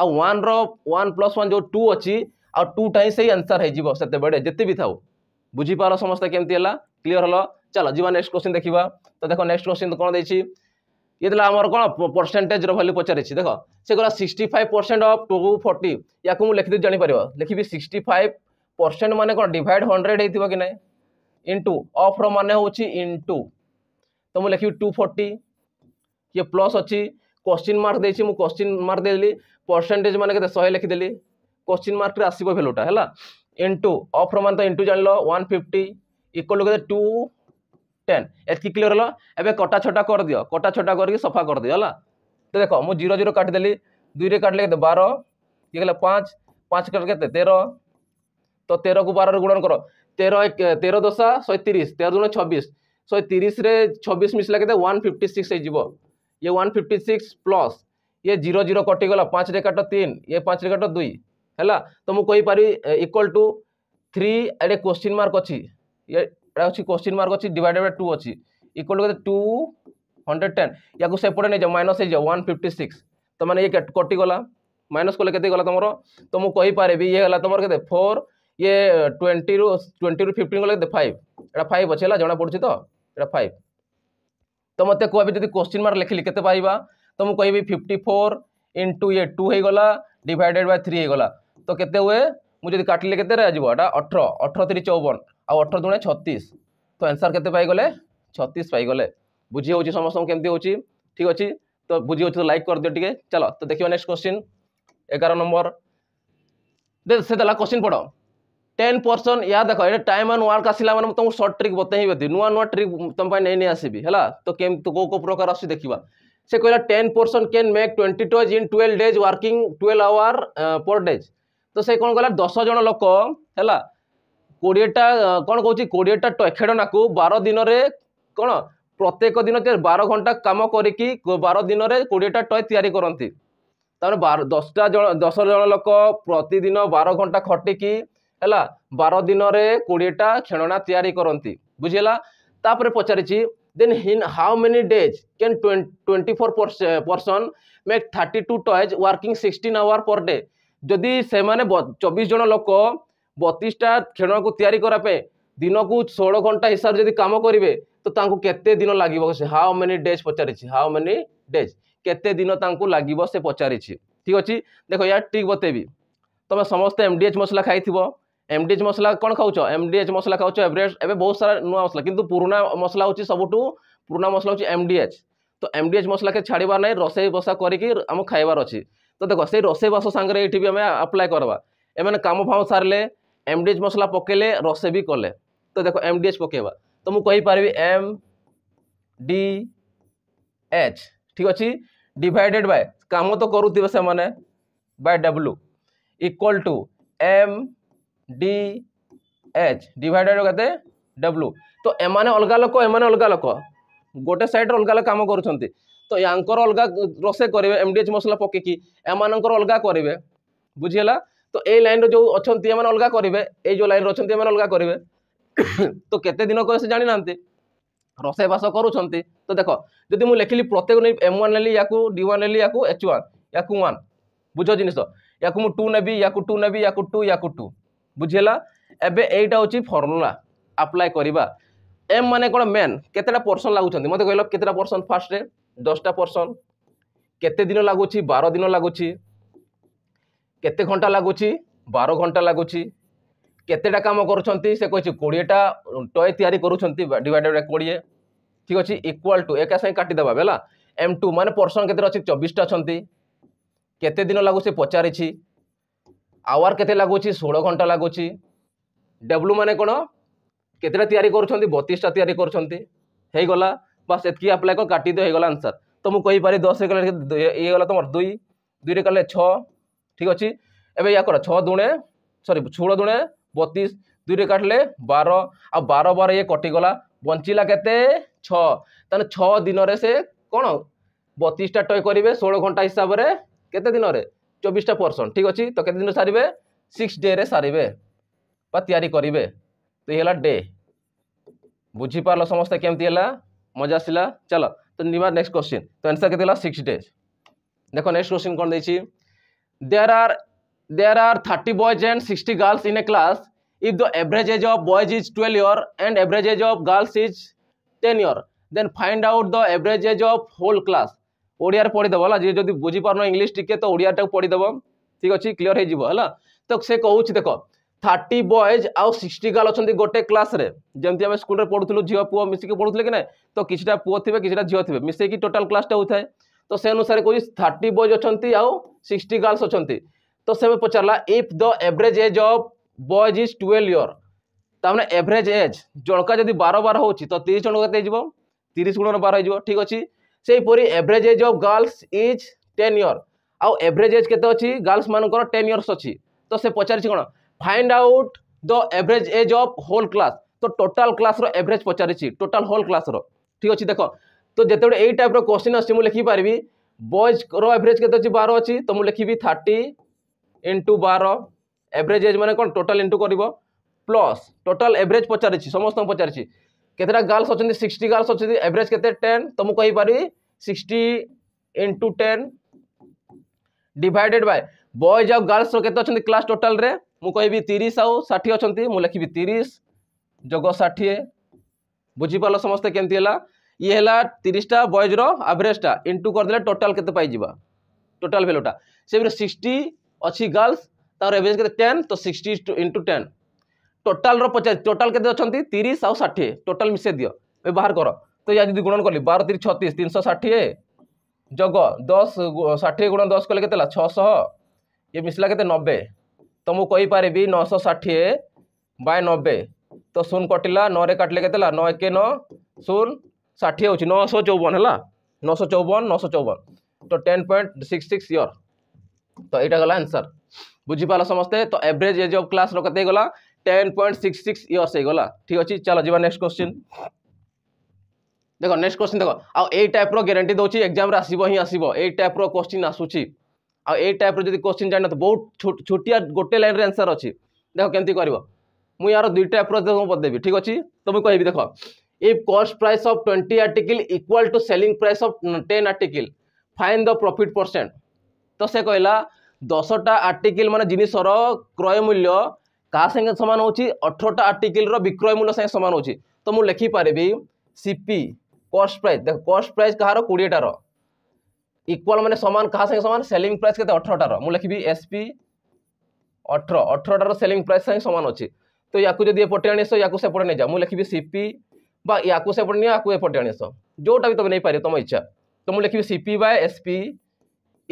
ଆଉ ୱାନ୍ର ୱାନ୍ ପ୍ଲସ୍ ୱାନ୍ ଯେଉଁ ଟୁ ଅଛି ଆଉ ଟୁଟା ହିଁ ସେଇ ଆନ୍ସର୍ ହେଇଯିବ ସେତେବେଳେ ଯେତେ ବି ଥାଉ ବୁଝିପାର ସମସ୍ତେ କେମିତି ହେଲା କ୍ଲିଅର୍ ହେଲା ଚାଲ ଯିବା ନେକ୍ସଟ କ୍ୱେଶ୍ଚିନ୍ ଦେଖିବା ତ ଦେଖ ନେକ୍ସଟ କ୍ୱେଶ୍ଚିନ୍ କ'ଣ ଦେଇଛି ଇଏ ଦେଲା ଆମର କ'ଣ ପରସେଣ୍ଟେଜ୍ର ଭ୍ୟାଲ୍ୟୁ ପଚାରିଛି ଦେଖ ସେ କହିଲା sixty five percent of two forty ୟାକୁ ମୁଁ ଲେଖିଦେଇ ଜାଣିପାରିବ ଲେଖିବି ସିକ୍ସଟି ଫାଇଭ୍ ପରସେଣ୍ଟ ମାନେ କ'ଣ ଡିଭାଇଡ଼ ହଣ୍ଡ୍ରେଡ଼ ହେଇଥିବ କି ନାହିଁ इंटु अफ रान हूँ इंटु तो मुझे लिखी टू फोर्टी किए प्लस अच्छी क्वेश्चन मार्क देखिए मुझे क्वेश्चन मार्क देदेली परसेंटेज मैंने शहे लिखीदेली क्वेश्चन मार्क आस भैल्यूटा है इंटु अफ मान तो इंटु जान लान fifty equal to two ten एत क्लीयर है ए कटा छटा कर दि कटा छटा कर सफा कर दि है तो देख मु जीरो जीरो काटिदेली दुई रे काटे बार ये पाँच पाँच काट के तेरह तो तेरह को बार गुणन करो তেরো তেরো দশা ଶହେତିରିଶ ତେର ଜଣ ଛବିଶ ଶହେ ତିରିଶରେ ଛବିଶ ମିଶିଲା କେତେ ୱାନ୍ ଫିଫ୍ଟି ସିକ୍ସ ହେଇଯିବ ଇଏ ୱାନ୍ ଫିଫ୍ଟି ସିକ୍ସ ପ୍ଲସ୍ ଇଏ ଜିରୋ ଜିରୋ କଟିଗଲା ପାଞ୍ଚରେ କାଟ ତିନି ଇଏ ପାଞ୍ଚରେ କାଟ ଦୁଇ ହେଲା ତ ମୁଁ କହିପାରିବି ଇକ୍ୱାଲ୍ ଟୁ ଥ୍ରୀ ଏଇଟା କୋଶ୍ଚିନ୍ ମାର୍କ ଅଛି ଇଏ ଏଇଟା ଅଛି କୋଶ୍ଚିନ୍ ମାର୍କ ଅଛି ଡିଭାଇଡେଡ଼ ବାଇ ଟୁ ଅଛି ଇକ୍ୱାଲ୍ ଟୁ କେତେ ଟୁ ହଣ୍ଡ୍ରେଡ଼ ଟେନ୍ ୟାକୁ ସେପଟେ ନେଇଯାଅ ମାଇନସ୍ ହେଇଯାଅ ୱାନ୍ ଫିଫ୍ଟି ସିକ୍ସ ତ ମାନେ ଇଏ କଟିଗଲା ମାଇନସ୍ କଲେ କେତେ ଗଲା ତୁମର ତ ମୁଁ କହିପାରିବି ଇଏ ହେଲା ତୁମର କେତେ ଫୋର୍ ইয়ে টোয়েন্টি রু টোয়েন্টি রু ফিফটিন গলে ফাইভ এটা ফাইভ অছে হল জনা পড়ুছি তো এটা ফাইভ তো মতো কবি যদি কোশ্চিন মার্ক লেখিলি কেতে পাইবা তো মু কবি ফিফটি ফোর ইন্টু ইয়ে টু হয়ে গলা ডিভাইডেড বাই থ্রি হয়ে গলা তো কেতে হুয়ে মু যদি কাটিলে কেতে আসব এটা অঠর অঠর তিরি চৌবন আউ অঠর দুণে ছত্রিশ তো আনসার কেতে পাইগলে ছত্রিশ পাইগলে বুঝি হচ্ছে সমস্ত কেমতি হচ্ছে ঠিক আছে তো বুঝি হচ্ছে তো লাইক করদিও টিকে চলো তো দেখিবা নেক্সট কোশ্চিন এগারো নম্বর দে সে দেলা কোশ্চিন পড়ো टेन परसेंट या देख ये टाइम एंड वर्क आसला मैंने तुमको सर्ट ट्रिक बतईबी नुआ नुआ ट्रिक तुम नहीं नहीं आसबी है तो कम तो कौ कौ प्रकार आस देखा से कहला ten percent can make twenty toys in twelve days working twelve hour per days तो से कौन कहला दस जन लोक है কোড়িয়েটা কোণ কৌছি কোড়িয়েটা খেড়না কু বার দিনরে কোণ প্রত্যেক দিন বার ঘন্টা কাম করিকি বার দিনরে কোড়িয়েটা টয় তৈরি করতে তাহলে বার দশটা জন দশ জন লোক প্রতিদিন বার ঘন্টা খটিকি ହେଲା ବାର ଦିନରେ କୋଡ଼ିଏଟା ଖେଳଣା ତିଆରି କରନ୍ତି ବୁଝିଲା ତାପରେ ପଚାରିଛି then in how many days can twenty four person make thirty two toys working sixteen hour per day ଯଦି ସେମାନେ ଚବିଶ ଜଣ ଲୋକ ବତିଶଟା ଖେଳଣାକୁ ତିଆରି କରିବା ପାଇଁ ଦିନକୁ ଷୋହଳ ଘଣ୍ଟା ହିସାବରେ ଯଦି କାମ କରିବେ ତ ତାଙ୍କୁ କେତେ ଦିନ ଲାଗିବ ସେ ହାଉ ମେନି ଡେଜ୍ ପଚାରିଛି ହାଉ ମେନି ଡେଜ୍ କେତେ ଦିନ ତାଙ୍କୁ ଲାଗିବ ସେ ପଚାରିଛି ଠିକ୍ ଅଛି ଦେଖ ୟାର ଠିକ୍ ବତେଇବି ତମେ ସମସ୍ତେ ଏମ୍ ଡି ଏଚ୍ ମସଲା ଖାଇଥିବ এমডিএচ মশলা କ'ଣ ଖାଉଛ ଏମ୍ଡିଏଚ୍ ମସଲା ଖାଉଛ ଏଭରେଷ୍ଟ ଏବେ ବହୁତ ସାରା ନୂଆ ମସଲା କିନ୍ତୁ ପୁରୁଣା ମସଲା ହେଉଛି ସବୁଠୁ ପୁରୁଣା ମସଲା ହେଉଛି ଏମ୍ଡିଏଚ୍ ତ ଏମ୍ଡିଏଚ୍ ମସଲାକେ ଛାଡ଼ିବାର ନାହିଁ ରୋଷେଇ ବସା କରିକି ଆମ ଖାଇବାର ଅଛି ତ ଦେଖ ସେଇ ରୋଷେଇ ବାସ ସାଙ୍ଗରେ ଏଇଠି ବି ଆମେ ଆପ୍ଲାଏ କରିବା ଏମାନେ କାମ ଫାମ ସାରିଲେ ଏମ୍ଡିଏଚ୍ ମସଲା ପକାଇଲେ ରୋଷେଇ ବି କଲେ ତ ଦେଖ ଏମ୍ଡିଏଚ୍ ପକାଇବା ତ ମୁଁ କହିପାରିବି ଏମ୍ ଡି ଏଚ୍ ଠିକ୍ ଅଛି ଡିଭାଇଡ଼େଡ଼୍ ବାଏ କାମ ତ କରୁଥିବେ ସେମାନେ by W equal to M D H divided કેતે ડબલ્યુ તો એમાને અલગા લોક એમાને અલગા લોક ગોટે સાઇડ અલગા અલગા કામ કરુંચંતી તો યાંકર અલગા રોષે કરીବେ એમડીએચ મસલા પકેકી એમાનંકર અલગા કરીବେ બુઝીલા તો એ લાઇન જો અછંતી એમાને અલગા કરીବେ એ જો લાઇન અછંતી એમાને અલગા કરીବେ તો કેતે દિન કરે સે જાણી નાંતી રોષે બાસ કરુંચંતી તો દેખ જદી હું લેખિલી પ્રત્યેક ને m1 લેલી યાકુ d1 લેલી યાકુ h1 યાકુ 1 બુઝો જિનિસ યાકુ હું 2 નેબી યાકુ 2 નેબી યાકુ 2 યાકુ 2 বুঝিলা এবে এইটা হচ্ছে ফর্মুলা আপ্লাই করা এম মানে কোণ মেন কেতটা পরসন লাগুছেন মতো কহিল কেতটা পরসন ফার্স্টে দশটা পরসন কেতে দিন লাগুছি বার দিন লাগুছি কেতে ঘন্টা লাগুছি বার ঘন্টা লাগুছি কেতেটা কাম করছেন সে কে কোড়িয়েটা টয় তৈরি করছেন ডিভাইডেড বাই কোড়িয়ে ঠিক আছে ইকুয়াল টু একা সাথে কাটিদেবা বেলা এম টু মানে পরসন কেতে অনেক চব্বিশটা অনেক কেতে দিন লাগু সে পচারিছি আওয়ার কেতে লাগুছি ষোল ঘন্টা লাগুছি ডেবলু মানে কোণ কেতেটা তৈরি করছেন বতিশটা তৈরি করছেন হয়ে গলা বাস এতকি আপ্লাই কর কাটি দিও হয়ে গলা আনসার তো মু কইপারি দশ হয়ে গলা ইয়ে গলা তোমার দুই দুইরে কলে ছ ঠিক আছে এবে ইয়া কর ছ দুণে সরি ষোল দুণে বতিশ দুইরে কাটলে বার আর বার বার ইয়ে কটিগলা বঞ্চিলা কেতে ছ তাহলে ছ দিনরে সে কোণ বতিশটা টয় করবে ষোল ঘন্টা হিসাবে কেতে দিনরে চব্বিশটা পোর্সন ঠিক আছে তো কেদিন সারিবে সিক্স ডেরে সারিবে বা তৈরি করবে তো ইয়ে হল ডে বুঝিপারল সমস্ত কেমতি হল মজা আসলে চল তো নিবা নেক্সট কোশ্চিন তো আনসার কেতে সিক্স ডেজ দেখো নেক্সট কোশ্চিন কোণ দিয়েছি there are there are thirty boys and sixty girls in a class if the average age of boys is 12 year and average age of girls is ten year then find out the average age of whole class ଓଡ଼ିଆରେ ପଢ଼ିଦେବ ହେଲା ଯିଏ ଯଦି ବୁଝିପାରୁନ English ଟିକେ ତ ଓଡ଼ିଆଟାକୁ ପଢ଼ିଦେବ ଠିକ୍ ଅଛି clear ହେଇଯିବ ହେଲା ତ ସେ କହୁଛି ଦେଖ থার্টি বয়েজ আউ সিক্সটি গার্ল অনেক গোটে ক্লাসে যেমনি আমি স্কুলে পড়ুলু ঝিও পুয় মিশিকি পড়ুলে কি না তো কিছুটা পুয় থাকে কিছুটা ঝিও থাকে মিশাইকি টোটাল ক্লাসটা হয়ে তো সে অনুসারে কুছি থার্টি বয়েজ অনেক আউ সিক্সটি গার্লস অনেক তো সে পচারা if the average age of boys is twelve year তার মানে এভরেজ এজ জনকা যদি বার বার হচ্ছে তো তিরিশ জনক কেতে হয়ে তিরিশ গুণ বার হয়ে ঠিক আছে ସେହିପରି average age of girls is ten year ଆଉ ଏଭରେଜ୍ ଏଜ୍ କେତେ ଅଛି ଗାର୍ଲସ୍ମାନଙ୍କର ଟେନ୍ ଇୟର୍ସ ଅଛି ତ ସେ ପଚାରିଛି କ'ଣ find out the average age of whole class ତ ଟୋଟାଲ୍ କ୍ଲାସ୍ର ଏଭରେଜ୍ ପଚାରିଛି ଟୋଟାଲ୍ ହୋଲ୍ କ୍ଲାସ୍ର ଠିକ୍ ଅଛି ଦେଖ ତ ଯେତେବେଳେ ଏଇ ଟାଇପ୍ର କୋଶ୍ଚିନ୍ ଅଛି ମୁଁ ଲେଖିପାରିବି ବଏଜ୍ର ଏଭରେଜ୍ କେତେ ଅଛି ବାର ଅଛି ତ ମୁଁ ଲେଖିବି ଥାର୍ଟି ଇଣ୍ଟୁ ବାର ଏଭରେଜ୍ ଏଜ୍ ମାନେ କ'ଣ ଟୋଟାଲ୍ ଇଣ୍ଟୁ କରିବ ପ୍ଲସ୍ ଟୋଟାଲ୍ ଏଭରେଜ୍ ପଚାରିଛି ସମସ୍ତଙ୍କୁ ପଚାରିଛି कैसे गर्ल्स अच्छा सिक्सट गर्ल्स अच्छे एवरेज के टेन तो मुझे sixty into ten divided by boys आउ गर्ल्स के क्लास टोटाल मुझे तीस आउ षाठी अच्छा लिखी तीस जग षाठी बुझिपाल समस्ते केमती है ये तीसटा बयजर आभरेजा इंटु करदे टोटाल के टोटाल भैल्यूटा से सिक्सटी अच्छी गर्ल्स तरह एवरेज के टेन तो सिक्सट इंटु टेन टोटाल पचास टोटाल के षाठी टोटाल मिसे दि व्यवहार कर तो या जी गुणन कल बार तीस छत्तीस तीन सौ षाठी जग दस षाठी गुण दस कले के छः ये मिसला के नबे तो मुझे कहीपरि नौश षाठी बाय नबे तो शून कटिला नौ काटिले के नौ एक नौ शून षाठी हूँ नौश चौवन है नौश चौवन नौश चौवन तो ten point six six year तो यहाँ गला आंसर बुझीपाल समस्ते तो एवरेज एज अफ क्लास रही ten point six six years ହେଇଗଲା ଠିକ୍ ଅଛି ଚାଲ ଯିବା ନେକ୍ସଟ କ୍ୱେଶ୍ଚିନ୍ ଦେଖ ନେକ୍ସଟ କ୍ୱେଶ୍ଚିନ୍ ଦେଖ ଆଉ ଏଇ ଟାଇପ୍ର ଗ୍ୟାରେଣ୍ଟି ଦେଉଛି ଏକ୍ଜାମ୍ରେ ଆସିବ ହିଁ ଆସିବ ଏଇ ଟାଇପ୍ର କ୍ୱେଶ୍ଚିନ୍ ଆସୁଛି ଆଉ ଏଇ ଟାଇପ୍ର ଯଦି କ୍ୱେଶ୍ଚିନ୍ ଜାଣିନ ତ ବହୁତ ଛୋଟିଆ ଗୋଟେ ଲାଇନ୍ରେ ଆନ୍ସର୍ ଅଛି ଦେଖ କେମିତି କରିବ ମୁଁ ୟାର ଦୁଇ ଟାଇପ୍ର ବତେଇବି ଠିକ୍ ଅଛି ତୁମକୁ କହିବି ଦେଖ if cost price of 20 article equal to selling price of 10 article find the profit percent তো সে কহিলা 10টা আর্টিকেল মানে জিনিসর ক্রয় মূল্য କାହା ସାଙ୍ଗେ ସମାନ ହେଉଛି ଅଠରଟା ଆର୍ଟିକିଲ୍ର ବିକ୍ରୟ ମୂଲ୍ୟ ସାଙ୍ଗେ ସମାନ ହେଉଛି ତ ମୁଁ ଲେଖିପାରିବି ସିପି କଷ୍ଟ ପ୍ରାଇସ୍ ଦେଖ କଷ୍ଟ ପ୍ରାଇସ୍ କାହାର କୋଡ଼ିଏଟାର ଇକ୍ୱାଲ୍ ମାନେ ସମାନ କାହା ସାଙ୍ଗେ ସମାନ ସେଲିଂ ପ୍ରାଇସ୍ କେତେ ଅଠରଟାର ମୁଁ ଲେଖିବି ଏସ୍ପି ଅଠର ଅଠରଟାର ସେଲିଂ ପ୍ରାଇସ୍ ସାଙ୍ଗେ ସମାନ ଅଛି ତ ୟାକୁ ଯଦି ଏପଟେ ଆଣିସ ୟାକୁ ସେପଟେ ନେଇଯାଅ ମୁଁ ଲେଖିବି ସିପି বা ইয়াকু সেপটে নিয়ে ইয়াকু এপটে আনিস যেটা বি তুমি নেইপার তোমার ইচ্ছা তো মু লিখবি CP by SP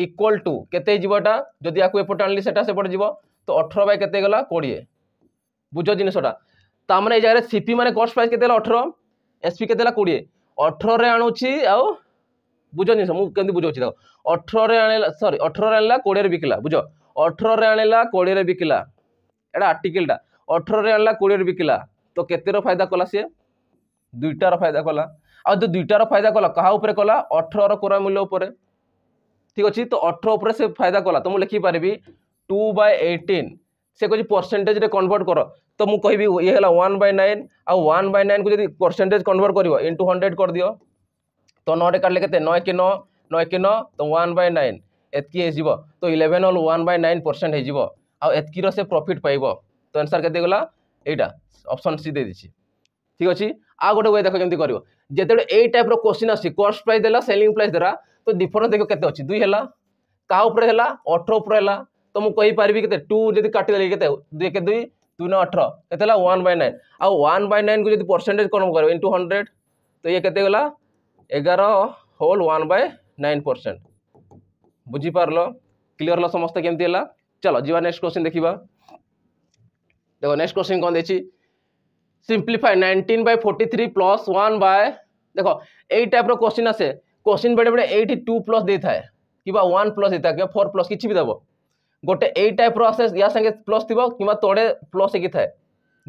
equal to কেতে যাব এটা যদি ইয়াকু এপটে আনলি সেটা সেপটে যাব তো অঠর বাই কেতে গলা কোড়িয়ে বুঝ জিনিসটা তার মানে এই জায়গায় সিপি মানে কস্ট প্রাইস কেতে অঠর এসপি কেতে কোড়িয়ে অঠরের আনুছি আও বুঝ জিনিস মু কেমি বুঝাচ্ছি দেখো অঠরের আনিলা সরি অঠরের আনিলা কোড়িয়ে বিকিলা বুঝ অঠরের আনিলা কোড়িয়ে বিকিলা এটা আর্টিকেলটা অঠরের আনিলা কোড়িয়ে বিকিলা তো কেতের ফায়দা কলা সি দুইটার ফায়দা কলা আর যে দুইটার ফায়দা কলা কাহা উপরে কলা অঠরর ক্রয় মূল্য উপরে ঠিক আছে তো অঠর উপরে সে ফায়দা কলা তো মু লিখিপারি টু বাই এইଟିন সে কিছু পরসেন্টেজরে কনভর্ট কর তো মু কহবি ইয়ে হল ওয়ান বাই নাইন আউ ওয়ান বাই নাইন যদি পরসেন্টেজ কনভর্ট করব ইন্টু হন্ড্রেড করিদিও তো নটে কাটলে কেতে নয় কি নয় নয় কি নয় তো ওয়ান বাই নাইন এতকি হয়েযিব তো ইলেভেন হল ওয়ান বাই নাইন পরসেন্ট হয়েযিব আউ এতকির সে প্রফিট পাইব তো আনসার কেতে গলা এইটা অপশন সি দিয়ে দিছি ঠিক আছে আ গোটে ওয়ে দেখো কেমতি করব যেতবে এই টাইপর কোশ্চিন আসছে কস্ট প্রাইস দেলা সেলিং প্রাইস দেলা তো ডিফরেন্স দেখো কেতে অছি দুই হেলা কাহা উপরে হেলা অঠর উপরে হেলা ତ ମୁଁ କହିପାରିବି କେତେ ଟୁ ଯଦି କାଟିଦେଲି କେତେ ଦୁଇ ଏକ ଦୁଇ ଦୁଇ ନଅ ଅଠର କେତେ ହେଲା ୱାନ୍ ବାଇ ନାଇନ୍ ଆଉ ୱାନ୍ ବାଇ ନାଇନ୍କୁ ଯଦି ପରସେଣ୍ଟେଜ୍ କ'ଣ କରିବ ଇଣ୍ଟୁ ହଣ୍ଡ୍ରେଡ଼ ତ ଇଏ କେତେ ଗଲା ଏଗାର whole one by nine percent ବୁଝିପାରିଲ କ୍ଲିଅର୍ ହେଲା ସମସ୍ତେ କେମିତି ହେଲା ଚାଲ ଯିବା ନେକ୍ସଟ କ୍ୱେଶ୍ଚିନ୍ ଦେଖିବା ଦେଖ ନେକ୍ସଟ କ୍ୱେଶ୍ଚିନ୍ କ'ଣ ଦେଇଛି simplify nineteen by forty three plus one by ଦେଖ ଏଇ ଟାଇପ୍ର କୋଶ୍ଚିନ୍ ଆସେ କୋଶ୍ଚିନ୍ ବେଳେବେଳେ ଏଇଠି ଟୁ ପ୍ଲସ୍ ଦେଇଥାଏ କିମ୍ବା ୱାନ୍ ପ୍ଲସ୍ ଦେଇଥାଏ କିମ୍ବା ଫୋର୍ ପ୍ଲସ୍ କିଛି ବି ଦେବ ଗୋଟେ ଏଇ ଟାଇପ୍ର ଆସେ ୟା ସାଙ୍ଗେ ପ୍ଲସ୍ ଥିବ କିମ୍ବା ତଳେ ପ୍ଲସ୍ ହେଇକି ଥାଏ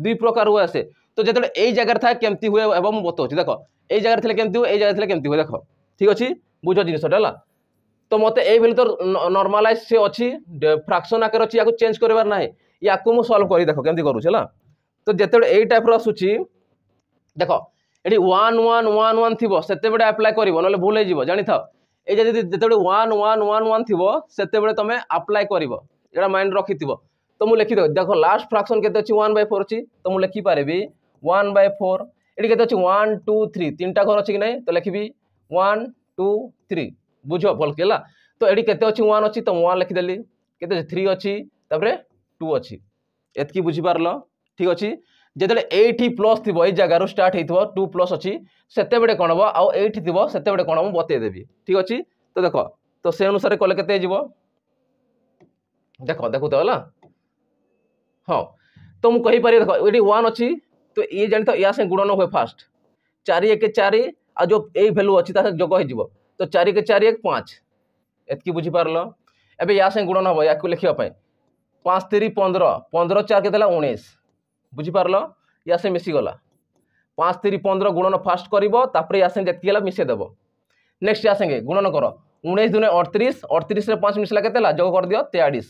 ଦୁଇ ପ୍ରକାର ହୁଏ ଆସେ ତ ଯେତେବେଳେ ଏଇ ଜାଗାରେ ଥାଏ କେମିତି ହୁଏ ଏବଂ ମୁଁ ବତାଉଛି ଦେଖ ଏଇ ଜାଗାରେ ଥିଲେ କେମିତି ହୁଏ ଏଇ ଜାଗାରେ ଥିଲେ କେମିତି ହୁଏ ଦେଖ ଠିକ୍ ଅଛି ବୁଝ ଜିନିଷଟା ହେଲା ତ ମୋତେ ଏଇ ଭଳି ତ ନର୍ମାଲାଇଜ୍ ସେ ଅଛି ଫ୍ରାକ୍ସନ୍ ଆକାର ଅଛି ୟାକୁ ଚେଞ୍ଜ କରିବାର ନାହିଁ ୟାକୁ ମୁଁ ସଲ୍ଭ କରି ଦେଖ କେମିତି କରୁଛି ହେଲା ତ ଯେତେବେଳେ ଏଇ ଟାଇପ୍ର ଆସୁଛି ଦେଖ ଏଠି ୱାନ୍ ୱାନ୍ ୱାନ୍ ୱାନ୍ ଥିବ ସେତେବେଳେ ଆପ୍ଲାଏ କରିବ ନହେଲେ ଭୁଲ ହେଇଯିବ ଜାଣିଥାଅ এইটা যদি যেতবে ওয়ান ওয়ান ওয়ান ওয়ান থিব সেতবে তুমি আপ্লাই করব এটা মাইন্ড রক্ষিথিব তো মু লিখি দেব দেখো লাস্ট ফ্রাকশন কেতে অছি 1 বাই 4 অছি তো মু লিখি পারিবি 1 বাই 4 এটি কেতে অছি 1 2 3 তিনটা ঘর অছি কি নাই তো লিখিবি 1 2 3 বুঝো ভাল কি হলা তো এটি কেতে অছি 1 অছি তো 1 লিখি দেলি কেতে 3 অছি তারপরে 2 অছি এতকি বুঝি পারলো ঠিক অছি যেতবে এইটি প্লস থিব এই জায়গার স্টার্ট হয়েছিল টু প্লস অছি সেতবে কণ হব আউ এইটি থিব সেতবে কণ মু বতাই দেবি ঠিক আছে তো দেখ তো সে অনুসারে কলে কেতে যাব দেখ দেখু তো হলা হ্যাঁ তো মু কহিপারি দেখ এটি ওয়ান অছি তো ইয়ে জাণিত ইয়া সঙ্গে গুণন হুয়ে ফার্স্ট চারি একে চারি আর যে এই ভ্যালু অছি তা যোগ হয়ে যাব তো চারি একে চারি এক পাঁচ এতকি বুঝিপারল এবে ইয়া সঙ্গে গুণন হব ইয়াকে লেখা পাঁচ তিরি পনেরো পনেরো চার কেতে উনিশ বুঝিপারল ইয়া সে মিশিগলা পাঁচ তিরি পনেরো গুণন ফার্স্ট করব তাপরে ইয়া সাথে যেতকি গেলা মিশে দেব নেক্সট ইয়া সাথে গুণন কর উনিশ দুনে অড়তিশ অড়তিশে পাঁচ মিশিলা কেতে যোগ করদিও তেয়াড়িশ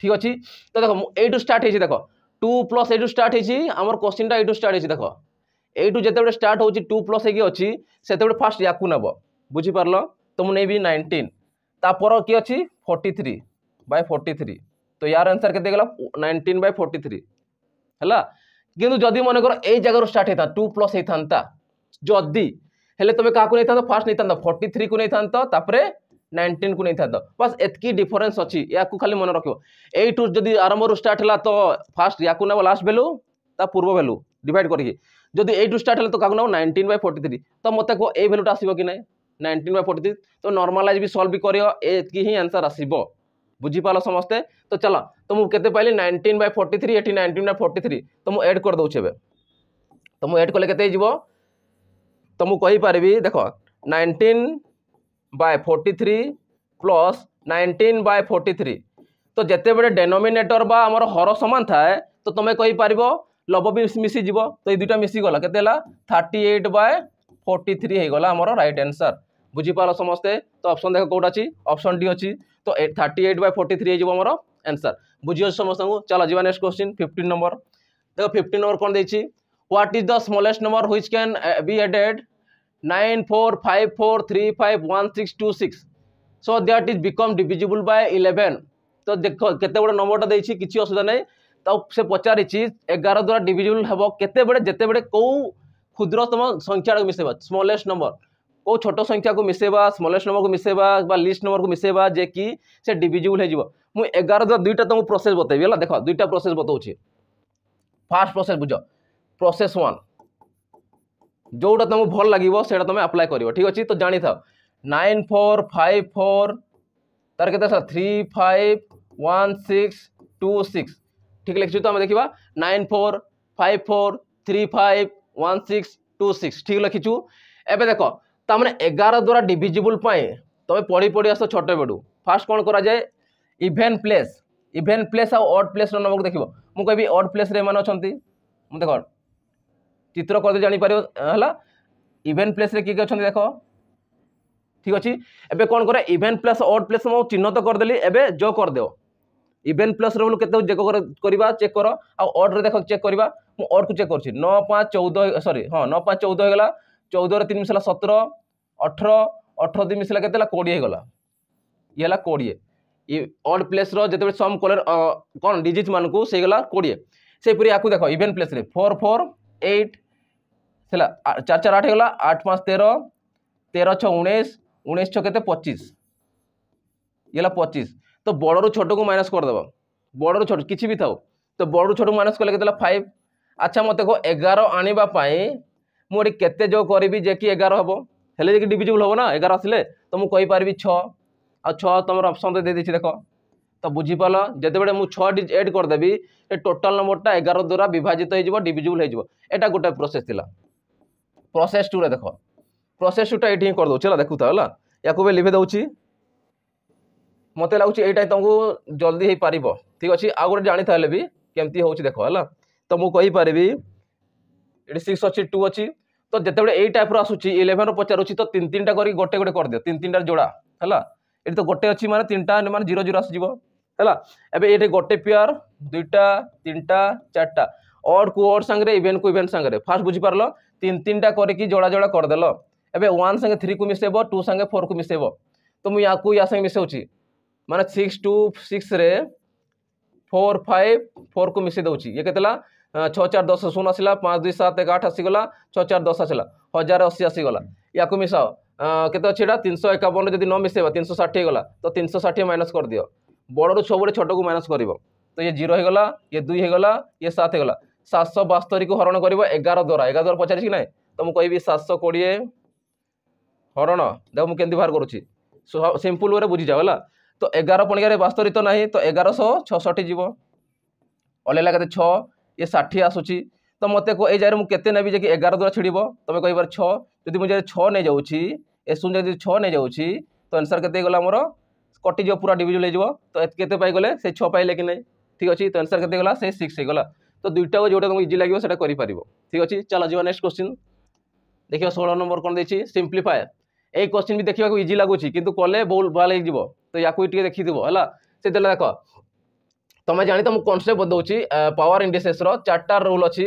ঠিক আছে তো দেখো এইটু স্টার্ট হয়েছি দেখো টু প্লস এইটু স্টার্ট হয়েছি আমার কোশ্চিনটা এইটু স্টার্ট হয়েছি দেখো এইটু যেতবে স্টার্ট হচ্ছে টু প্লস হয়ে অছি সেতবে ফার্স্ট ইয়াকু নেব বুঝিপারল তো মু নেবি নাইনটিন তাপর কি অছি forty three by forty three তো ইয়ার আনসার কেতে গেল নাইনটিন বাই ফর্টি থ্রি ହେଲା କିନ୍ତୁ ଯଦି ମନେକର ଏଇ ଜାଗାରୁ ଷ୍ଟାର୍ଟ ହେଇଥାନ୍ତା ଟୁ ପ୍ଲସ୍ ହେଇଥାନ୍ତା ଯଦି ହେଲେ ତମେ କାହାକୁ ନେଇଥାନ୍ତ ଫାର୍ଷ୍ଟ ନେଇଥାନ୍ତ ଫର୍ଟି ଥ୍ରୀକୁ ନେଇଥାନ୍ତ ତାପରେ ନାଇଣ୍ଟିନ୍କୁ ନେଇଥାନ୍ତ ବାସ୍ ଏତିକି ଡିଫରେନ୍ସ ଅଛି ୟାକୁ ଖାଲି ମନେ ରଖିବ ଏଇଠୁ ଯଦି ଆରମ୍ଭରୁ ଷ୍ଟାର୍ଟ ହେଲା ତ ଫାର୍ଷ୍ଟ ୟାକୁ ନେବ ଲାଷ୍ଟ ଭ୍ୟାଲୁ ତା ପୂର୍ବ ଭ୍ୟାଲୁ ଡିଭାଇଡ଼ କରିକି ଯଦି ଏଇଠୁ ଷ୍ଟାର୍ଟ ହେଲା ତ କାହାକୁ ନେବ ନାଇଣ୍ଟିନ୍ ବାଇ ଫର୍ଟି ଥ୍ରୀ ତ ମୋତେ କୁହ ଏଇ ଭ୍ୟାଲୁଟା ଆସିବ କି ନାହିଁ ନାଇଣ୍ଟିନ୍ ବାଇ ଫର୍ଟି ଥ୍ରୀ ତ ନର୍ମାଲାଇଜ୍ ବି ସଲ୍ଭ ବି କରିବ ଏତିକି ହିଁ ଆନ୍ସର୍ ଆସିବ ବୁଝିପାରିଲ ସମସ୍ତେ ତ ଚାଲ ତ ମୁଁ କେତେ ପାଇଲି ନାଇଣ୍ଟିନ୍ ବାଇ ଫର୍ଟି ଥ୍ରୀ ଏଠି ନାଇଣ୍ଟିନ୍ ବାଇ ଫର୍ଟି ଥ୍ରୀ ତ ମୁଁ ଏଡ଼୍ କରିଦେଉଛି ଏବେ ତ ମୁଁ ଏଡ଼୍ କଲେ କେତେ ହେଇଯିବ ତ ମୁଁ କହିପାରିବି ଦେଖ nineteen by forty three plus nineteen by forty three ତ ଯେତେବେଳେ ଡେନୋମିନେଟର ବା ଆମର ହର ସମାନ ଥାଏ ତ ତୁମେ କହିପାରିବ লব বি মিশিযিব তো এই দুইটা মিশিগলা কেতে হল thirty eight by forty three হয়েগলা আমার রাইট আনসার বুঝিপার সমস্তে তো অপশন দেখ কোটা অপশন ডি অছি তো thirty eight by forty three হয়ে আমার আনসার बुझियो समस्त को चलो जी नेक्स्ट क्वेश्चन फिफ्टन नंबर देख फिफ्टीन नंबर कौन देखिए what is the smallest number which can be added nine four five four three five one six two six so that is become divisible by eleven तो देख के बड़े नंबरटा देखिए किसी असुविधा ना तो से पचारि एगार द्वारा डिविजिबल हम केत बड़े जिते बड़े कौ क्षुद्रतम संख्या मिसेवा स्मलेस्ट नंबर कौ छोट संख्या को मिसेवा स्मलेस्ट नंबर को मिसेवा लिस्ट नंबर को मिसेवा जे कि से डिविजिबल हो ମୁଁ ଏଗାର ଦ୍ୱାରା ଦୁଇଟା ତୁମକୁ ପ୍ରୋସେସ୍ ବତେଇବି ହେଲା ଦେଖ ଦୁଇଟା ପ୍ରୋସେସ୍ ବତାଉଛି ଫାର୍ଷ୍ଟ ପ୍ରୋସେସ୍ ବୁଝ ପ୍ରୋସେସ୍ ୱାନ୍ ଯେଉଁଟା ତୁମକୁ ଭଲ ଲାଗିବ ସେଇଟା ତୁମେ ଆପ୍ଲାଏ କରିବ ଠିକ୍ ଅଛି ତ ଜାଣିଥାଅ ନାଇନ୍ ଫୋର୍ ଫାଇଭ୍ ଫୋର୍ ତାର କେତେ ଆସିଲା three five one six two six ଠିକ୍ ଲେଖିଛୁ ତ ଆମେ ଦେଖିବା nine four five four three five one six two six ଠିକ୍ ଲେଖିଛୁ ଏବେ ଦେଖ ତାମାନେ ଏଗାର ଦ୍ୱାରା ଡିଭିଜିବୁଲ୍ ପାଇଁ তুমি ପଢ଼ି ପଢ଼ି ଆସ ছোট বেড়ু ফার্স্ট কোণ করা ইভেন ପ୍ଲେସ୍ ଇଭେନ୍ ପ୍ଲେସ୍ ଆଉ ଅଡ୍ ପ୍ଲେସ୍ର ନମ୍ବରକୁ ଦେଖିବ ମୁଁ କହିବି ଅଡ୍ ପ୍ଲେସ୍ରେ ଏମାନେ ଅଛନ୍ତି ମୁଁ ଦେଖ ଚିତ୍ର କରିଦେଲେ ଜାଣିପାରିବ ହେଲା ଇଭେନ୍ ପ୍ଲେସ୍ରେ କିଏ କିଏ ଅଛନ୍ତି ଦେଖ ଠିକ୍ ଅଛି ଏବେ କ'ଣ କରେ ଇଭେନ୍ ପ୍ଲସ୍ ଅଡ୍ ପ୍ଲେସ୍ ମୁଁ ଚିହ୍ନଟ କରିଦେଲି ଏବେ ଯୋଗ କରିଦେବ ଇଭେନ୍ ପ୍ଲସ୍ର ବୋଲେ କେତେ ଯୋଗ କରିବା ଚେକ୍ କର ଆଉ ଅଡ୍ରେ ଦେଖ ଚେକ୍ କରିବା ମୁଁ ଅଡ୍କୁ ଚେକ୍ କରୁଛି ନଅ ପାଞ୍ଚ ଚଉଦ ସରି ହଁ ନଅ ପାଞ୍ଚ ଚଉଦ ହେଇଗଲା ଚଉଦରେ ତିନି ମିଶିଲା ସତର ଅଠର ଅଠର ଦୁଇ ମିଶିଲା କେତେ ହେଲା କୋଡ଼ିଏ ହେଇଗଲା ଇଏ ହେଲା କୋଡ଼ିଏ ଅଡ୍ ପ୍ଲେସ୍ର ଯେତେବେଳେ ସମ୍ କଲେ କ'ଣ ଡିଜିଟ୍ମାନଙ୍କୁ ସେଇଗଲା କୋଡ଼ିଏ ସେହିପରି ଆକୁ ଦେଖ ଇଭେନ୍ ପ୍ଲେସ୍ରେ ଫୋର୍ ଫୋର୍ ଏଇଟ୍ ହେଲା ଚାରି ଚାରି ଆଠ ହେଇଗଲା ଆଠ ପାଞ୍ଚ ତେର ତେର ଛଅ ଉଣେଇଶ ଉଣେଇଶ ଛଅ କେତେ ପଚିଶ ଇଏ ହେଲା ପଚିଶ ତ ବଡ଼ରୁ ଛୋଟକୁ ମାଇନସ୍ କରିଦେବ ବଡ଼ରୁ ଛୋଟ କିଛି ବି ଥାଉ ତ ବଡ଼ରୁ ଛୋଟକୁ ମାଇନସ୍ କଲେ କେତେ ହେଲା ଫାଇଭ୍ ଆଚ୍ଛା ମୋତେ କହ ଏଗାର ଆଣିବା ପାଇଁ ମୁଁ ଏଠି କେତେ ଯେଉଁ କରିବି ଯେ କି ଏଗାର ହେବ ହେଲେ ଯାଇକି ଡିଭିଜିବୁଲ୍ ହେବ ନା ଏଗାର ଆସିଲେ ତ ମୁଁ କହିପାରିବି ଛଅ ଆଉ ଛଅ ତୁମର ଅପସନ୍ ତ ଦେଇଦେଇଛି ଦେଖ ତ ବୁଝିପାରିଲ ଯେତେବେଳେ ମୁଁ ଛଅ ଏଡ୍ କରିଦେବି ଏ ଟୋଟାଲ୍ ନମ୍ବରଟା ଏଗାର ଦ୍ୱାରା ବିଭାଜିତ ହେଇଯିବ ଡିଭିଜିବୁଲ୍ ହେଇଯିବ ଏଇଟା ଗୋଟେ ପ୍ରୋସେସ୍ ଥିଲା ପ୍ରୋସେସ୍ ଟୁରେ ଦେଖ ପ୍ରୋସେସ୍ ଟୁଟା ଏଇଠି ହିଁ କରିଦେଉଛି ହେଲା ଦେଖୁଥାଅ ହେଲା ୟାକୁ ବି ଲିଭି ଦେଉଛି ମୋତେ ଲାଗୁଛି ଏଇଟା ତୁମକୁ ଜଲ୍ଦି ହେଇପାରିବ ଠିକ୍ ଅଛି ଆଉ ଗୋଟେ ଜାଣିଥା ହେଲେ ବି କେମିତି ହେଉଛି ଦେଖ ହେଲା ତ ମୁଁ କହିପାରିବି ଏଠି ସିକ୍ସ ଅଛି ଟୁ ଅଛି ତ ଯେତେବେଳେ ଏଇ ଟାଇପ୍ର ଆସୁଛି ଇଲେଭେନ୍ର ପଚାରୁଛି ତ ତିନି ତିନିଟା କରିକି ଗୋଟେ ଗୋଟେ କରିଦିଅ ତିନି ତିନିଟାର ଯୋଡ଼ା ହେଲା ଏଠି ତ ଗୋଟେ ଅଛି ମାନେ ତିନିଟା ମାନେ ଜିରୋ ଜିରୋ ଆସିଯିବ ହେଲା ଏବେ ଏଠି ଗୋଟେ ପେୟାର ଦୁଇଟା ତିନିଟା ଚାରିଟା ଅଡ୍ କୁ ଅଡ୍ ସାଙ୍ଗରେ ଇଭେଣ୍ଟ କୁ ଇଭେଣ୍ଟ ସାଙ୍ଗରେ ଫାର୍ଷ୍ଟ ବୁଝିପାରିଲ ତିନି ତିନିଟା କରିକି ଜଳା ଜଳା କରିଦେଲ ଏବେ ୱାନ୍ ସାଙ୍ଗେ ଥ୍ରୀକୁ ମିଶାଇବ ଟୁ ସାଙ୍ଗେ ଫୋର୍କୁ ମିଶାଇବ ତ ମୁଁ ୟାକୁ ୟା ସାଙ୍ଗେ ମିଶାଉଛି ମାନେ ସିକ୍ସ ଟୁ ସିକ୍ସରେ ଫୋର୍ ଫାଇଭ୍ ଫୋର୍କୁ ମିଶାଇ ଦେଉଛି ଇଏ କେତେ ହେଲା ଛଅ ଚାରି ଦଶ ଶୂନ ଆସିଲା ପାଞ୍ଚ ଦୁଇ ସାତ ଏକ ଆଠ ଆସିଗଲା ଛଅ ଚାରି ଦଶ ଆସିଲା ହଜାର ଅଶୀ ଆସିଗଲା ୟାକୁ ମିଶାଅ କେତେ ଅଛି ଏଇଟା ତିନିଶହ ଏକାବନରେ ଯଦି ନ ମିଶାଇବ ତିନିଶହ ଷାଠିଏ ହେଇଗଲା ତ ତିନିଶହ ଷାଠିଏ ମାଇନସ୍ କରିଦିଅ ବଡ଼ରୁ ସବୁରେ ଛୋଟକୁ ମାଇନସ୍ କରିବ ତ ଇଏ ଜିରୋ ହେଇଗଲା ଇଏ ଦୁଇ ହେଇଗଲା ଇଏ ସାତ ହେଇଗଲା ସାତଶହ ବାସ୍ତରୀକୁ ହରଣ କରିବ ଏଗାର ଦ୍ୱାରା ଏଗାର ଦ୍ୱାରା ପଚାରିଛି କି ନାହିଁ ତ ମୁଁ କହିବି ସାତଶହ କୋଡ଼ିଏ ହରଣ ଦେଖ ମୁଁ କେମିତି ବାହାର କରୁଛି ସିମ୍ପୁଲ୍ ୱେରେ ବୁଝିଯାଅ ହେଲା ତ ଏଗାର ପଣିକାରେ ବାସ୍ତରୀ ତ ନାହିଁ ତ ଏଗାରଶହ ଛଅଷଠି ଯିବ ଅଲେଇଲା କେତେ ଛଅ ଇଏ ଷାଠିଏ ଆସୁଛି ତ ମୋତେ ଏଇ ଜାଗାରେ ମୁଁ କେତେ ନେବି ଯେ କି ଏଗାର ଦ୍ୱାରା ଛିଡ଼ିବ ତୁମେ କହିବାର ଛଅ ଯଦି ମୁଁ ଜାଗାରେ ଛଅ ନେଇଯାଉଛି ए शून्य जदि छः नहीं जाऊँगी तो आंसर के गला मोर कटिज पूरा डिविजन हो तो के पाइले से छः पाइले कि नहीं ठीक अच्छे तो आंसर के गला से सिक्स होगा तो दुईटा जोटा तुमको इजी लगे से कर ठीक अच्छे चल जी नेक्स्ट क्वेश्चन देखिए षोह नंबर कौन देखिए सिंप्लीफायर এই কোশ্চিন বি দেখা ইজি লাগুছি কিন্তু কলে বহু ভাল হয়ে তো ইয়াকু টিকে দেখিথিব হলা সে দেখ তুমি জাঁ তুমি কনসেপ্ট বদৌছি পাওয়ার ইন্ডেসেসর চারটা রুল অছি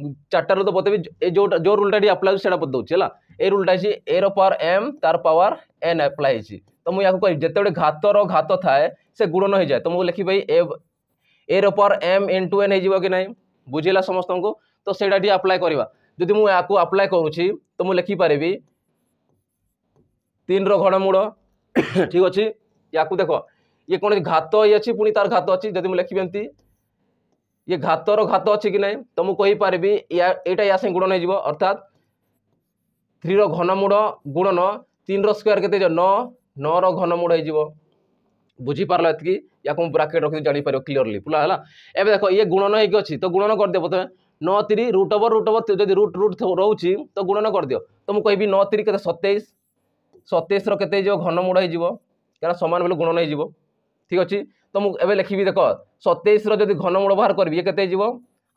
ତ চারটার তো প্রথমে যেটা যে রুলটাটি আপ্লাই হচ্ছে সেটা দেଉଛି ହେଲା ଏ ରୁଲ୍ଟା ଅଛି ଏର ପାୱାର ଏମ୍ ତାର ପାୱାର ଏନ୍ ଆପ୍ଲାଏ ହେଇଛି ତ ମୁଁ ୟାକୁ କହିବି ଯେତେବେଳେ ଘାତର ଘାତ ଥାଏ ସେ ଗୁଣନ ହେଇଯାଏ ତ ମୁଁ ଲେଖିବି ଏ ଏର power m n two n ହେଇଯିବ କି ନାହିଁ ବୁଝିଲା ସମସ୍ତଙ୍କୁ ତ ସେଇଟା ଟିକେ ଆପ୍ଲାଏ କରିବା ଯଦି ମୁଁ ୟାକୁ ଆପ୍ଲାଏ କରୁଛି ତ ମୁଁ ଲେଖିପାରିବି ତିନିର ଘଡ଼ମୂଳ ଠିକ୍ ଅଛି ୟାକୁ ଦେଖ ଇଏ କୌଣସି ଘାତ ଇଏ ଅଛି ପୁଣି ତାର ଘାତ ଅଛି ଯଦି ମୁଁ ଲେଖିବି ଏମିତି ये घातर घात अच्छे कि ना तो मुझे कहीपरि यहाँ या गुणन हो अर्थात थ्री घनमूड़ गुणन तीन रकोयर के नौ नौ घनमूड़ हो বুঝিপারল এতকি ইয়াকে মু ব্রাকেট রখি জাঁপার ক্লিয়রলি পুরা হল এবে দেখ ইয়ে গুণন হয়েকি অছি তো গুণন করেদেব তুমি ন তিরি রুট ওভর রুট ওভর যদি রুট রুট রয়েছে তো গুণন করেদিও তো মু কবি ন তিরি কেতে সতেইশ সতেইশর কেতে ঘনমূড় হয়ে কেন সমান বেলে গুণন হয়ে ঠিক আছে ତୁମକୁ ଏବେ ଲେଖିବି ଦେଖ ସତେଇଶର ଯଦି ଘନମୂଳ ବାହାର କରିବି ଇଏ କେତେ ହେଇଯିବ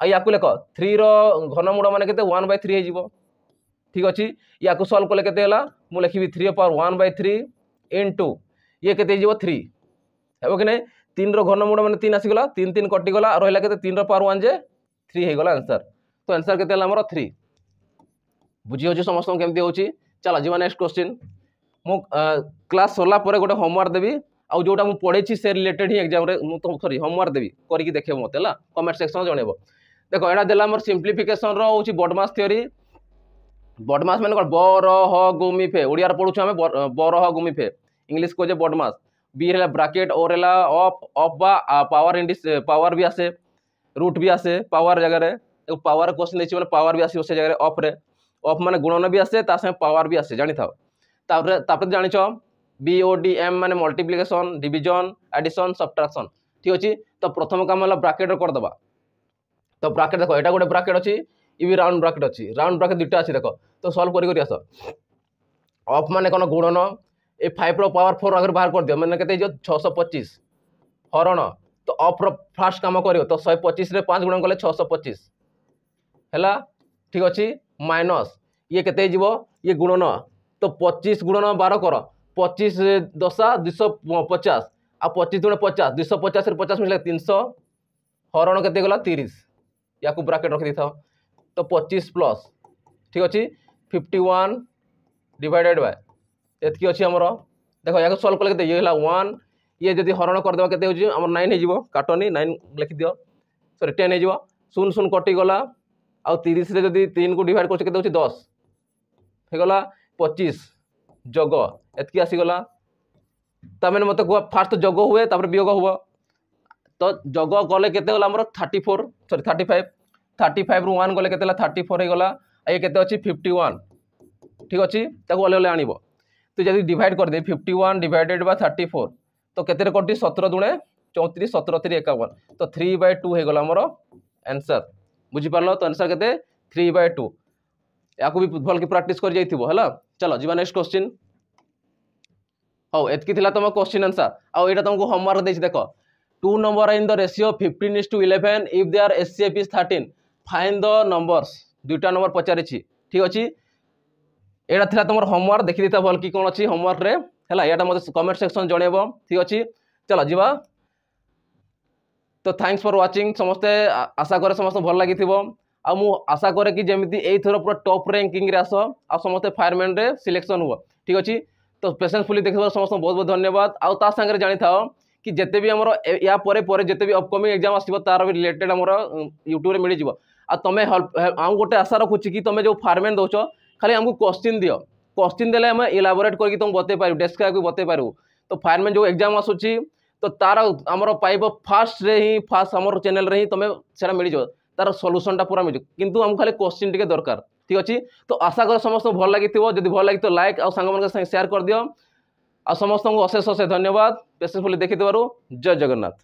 ଆଉ ୟାକୁ ଲେଖ ଥ୍ରୀର ଘନମୂଳ ମାନେ କେତେ ୱାନ୍ ବାଇ ଥ୍ରୀ ହେଇଯିବ ଠିକ୍ ଅଛି ୟାକୁ ସଲ୍ଭ କଲେ କେତେ ହେଲା ମୁଁ ଲେଖିବି three power one by three in two ଇଏ କେତେ ହେଇଯିବ ଥ୍ରୀ ହେବ କି ନାହିଁ ତିନିର ଘନମୂଳ ମାନେ ତିନି ଆସିଗଲା ତିନି ତିନି କଟିଗଲା ଆଉ ରହିଲା କେତେ ତିନିର ପାୱାର ୱାନ୍ ଯେ থ্রি হয়ে গেল আনসার তো আনসার কেতে আমার থ্রি বুঝি হচ্ছে সমস্ত কেমতি হচ্ছে চাল যা নেক্সট কোশ্চিন মু ক্লাস সরলা পরে গোটে হোমওয়ার্ক দেবি ଆଉ ଯେଉଁଟା ମୁଁ ପଢ଼େଇଛି ସେ ରିଲେଟେଡ୍ ହିଁ ଏକ୍ଜାମ୍ରେ ମୁଁ ତ ସରି ହୋମୱାର୍କ ଦେବି କରିକି ଦେଖେଇବ ମୋତେ ହେଲା କମେଣ୍ଟ ସେକ୍ସନ୍ ଜଣେଇବ ଦେଖ ଏଇଟା ଦେଲା ଆମର ସିମ୍ପ୍ଲିଫିକେସନ୍ର ହେଉଛି ବଡ଼ମାସ ଥିଓରି ବଡ଼ମାସ ମାନେ କ'ଣ ବରହ ଗୁମିଫେ ଓଡ଼ିଆରେ ପଢ଼ୁଛୁ ଆମେ ବରହ ଗୁମିଫେ ଇଂଲିଶ କହୁଛେ ବଡ଼ମାସ ବି ହେଲା ବ୍ରାକେଟ୍ ଓର୍ ହେଲା ଅଫ୍ ଅଫ୍ ବା ପାୱାର ଇଣ୍ଡିସ୍ ପାୱାର ବି ଆସେ ରୁଟ୍ ବି ଆସେ ପାୱାର ଜାଗାରେ ପାୱାର କୋଶ୍ଚିନ୍ ଦେଇଛି ମାନେ ପାୱାର ବି ଆସିବ ସେ ଜାଗାରେ ଅଫ୍ରେ ଅଫ୍ ମାନେ ଗୁଣନ ବି ଆସେ ତା ସାଙ୍ଗେ ପାୱାର ବି ଆସେ ଜାଣିଥାଉ ତାପରେ ତାପରେ ଜାଣିଛ বিওডিএম মানে মল্টিপ্লিকেসন ডিভিজন আডিসন সবট্রাকসন ঠিক আছে তো প্রথম কাম হল ব্রাকেটর করেদেবা তো ব্রাকেট দেখ এটা গোটে ব্রাকেট অছি ইবি রাউন্ড ব্রাকেট অছি রাউন্ড ব্রাকেট দুইটা আছে দেখ তো সলভ করি করি আস অফ মানে কোন গুণন এই ফাইভর পাওয়ার ফোর আগে বাহার করে দিও মানে কেতে হয়ে ছশো পঁচিশ হরণ তো অফর ফার্স্ট কাম করিব তো শহে পঁচিশে পাঁচ গুণ কলে ছশো পঁচিশ ହେଲା ଠିକ୍ ଅଛି ମାଇନସ୍ ଇଏ କେତେ ହେଇଯିବ ଇଏ ଗୁଣନ ତ ପଚିଶ ଗୁଣନ ବାର କର पचीस दशा दुश पचास आ पचीस गुण पचास दुश पचास पचास मिले तीन सौ हरण के तीस या ब्राकेट रखी था तो पचीस प्लस ठीक अच्छे फिफ्टी वन डिवाइडेड बाय ये अच्छी आमर देख या सल्व कले ये वन ये जब हरण करदे के नाइन होटनी नाइन लिखिद सरी टेन हो शून शून कटिगला आरिश तीन को डिड कर दस हो गला पचीस जग ଏତିକି ଆସିଗଲା ତାମାନେ ମୋତେ କୁହ ଫାର୍ଷ୍ଟ ଯୋଗ ହୁଏ ତାପରେ ବିୟୋଗ ହୁଅ ତ ଯୋଗ କଲେ କେତେ ଗଲା ଆମର thirty four sorry thirty five ଥାର୍ଟି ଫାଇଭ୍ରୁ ୱାନ୍ ଗଲେ କେତେ ହେଲା ଥାର୍ଟି ଫୋର୍ ହେଇଗଲା ଇଏ କେତେ ଅଛି ଫିଫ୍ଟି ୱାନ୍ ଠିକ୍ ଅଛି ତାକୁ ଅଲେ ଅଲେ ଆଣିବ ତୁ ଯଦି ଡିଭାଇଡ଼ କରିଦେବି fifty one divided by thirty four ତ କେତେରେ କଟି ସତର ଦୁଣେ ଚଉତିରିଶ ସତର ତିରି ଏକାବନ ତ ଥ୍ରୀ ବାଇ ଟୁ ହେଇଗଲା ଆମର ଆନ୍ସର୍ ବୁଝିପାରିଲ ତ ଆନ୍ସର୍ କେତେ ଥ୍ରୀ ବାଇ ଟୁ ୟାକୁ ବି ଭଲକି ପ୍ରାକ୍ଟିସ୍ କରିଯାଇଥିବ ହେଲା ଚାଲ ଯିବା ନେକ୍ସଟ କ୍ୱେଶ୍ଚିନ୍ ହଉ ଏତିକି ଥିଲା ତୁମ କ୍ୱେଶ୍ଚିନ୍ ଆନ୍ସର୍ ଆଉ ଏଇଟା ତୁମକୁ ହୋମୱାର୍କ ଦେଇଛି ଦେଖ two number in the ratio fifteen is to eleven if they are S C F is thirteen find the numbers ଦୁଇଟା ନମ୍ବର ପଚାରିଛି ଠିକ୍ ଅଛି ଏଇଟା ଥିଲା ତୁମର ହୋମୱାର୍କ ଦେଖିଦେଇଥା ଭଲ କି କ'ଣ ଅଛି ହୋମୱାର୍କରେ ହେଲା ଏଇଟା ମୋତେ କମେଣ୍ଟ ସେକ୍ସନ୍ ଜଣେଇବ ଠିକ୍ ଅଛି ଚାଲ ଯିବା ତ ଥ୍ୟାଙ୍କସ୍ ଫର୍ ୱାଚିଂ ସମସ୍ତେ ଆଶା କରେ ସମସ୍ତେ ଭଲ ଲାଗିଥିବ ଆଉ ମୁଁ ଆଶା କରେ କି ଯେମିତି ଏଇଥର ପୁରା ଟପ୍ ରାଙ୍କିଙ୍ଗରେ ଆସ ଆଉ ସମସ୍ତେ ଫାୟାରମ୍ୟାନ୍ରେ ସିଲେକ୍ସନ୍ ହୁଅ ଠିକ୍ ଅଛି तो फुल देखा समस्त बहुत बहुत धन्यवाद आगे जाने था कि जिते भी आमर या जिते भी अपकमिंग एक्जाम आस रिलेटेड आम यूट्यूब मिल जाव आ तुम हेल्प आम गोटे आशा रखुच्छी कि तुम जो फार्मेन दौ खाली आमको क्वेश्चन दि क्वेश्चन देने आम इलाबोरेट करके तुम बतई पार डेस्क्राइब बतई पार तो फायरमेन जो एक्जाम आसूँ तो तार आम पाइब फास्ट हिं फास्ट आम चैनल चेल तुम्हें मिल जाओ तार सल्यूसनटा पूरा मिल जाओ कितु आम खाली क्वेश्चन टे दरकार ঠিক আছে তো আশা করে সমস্ত ভাল লাগিব যদি ভাল লাগি তো লাইক আর সাংমান সেয়ার করে দিও আর সমস্ত অশেষ অশেষ ধন্যবাদ পেসেন্টফুলি দেখি দেবার জয় জগন্নাথ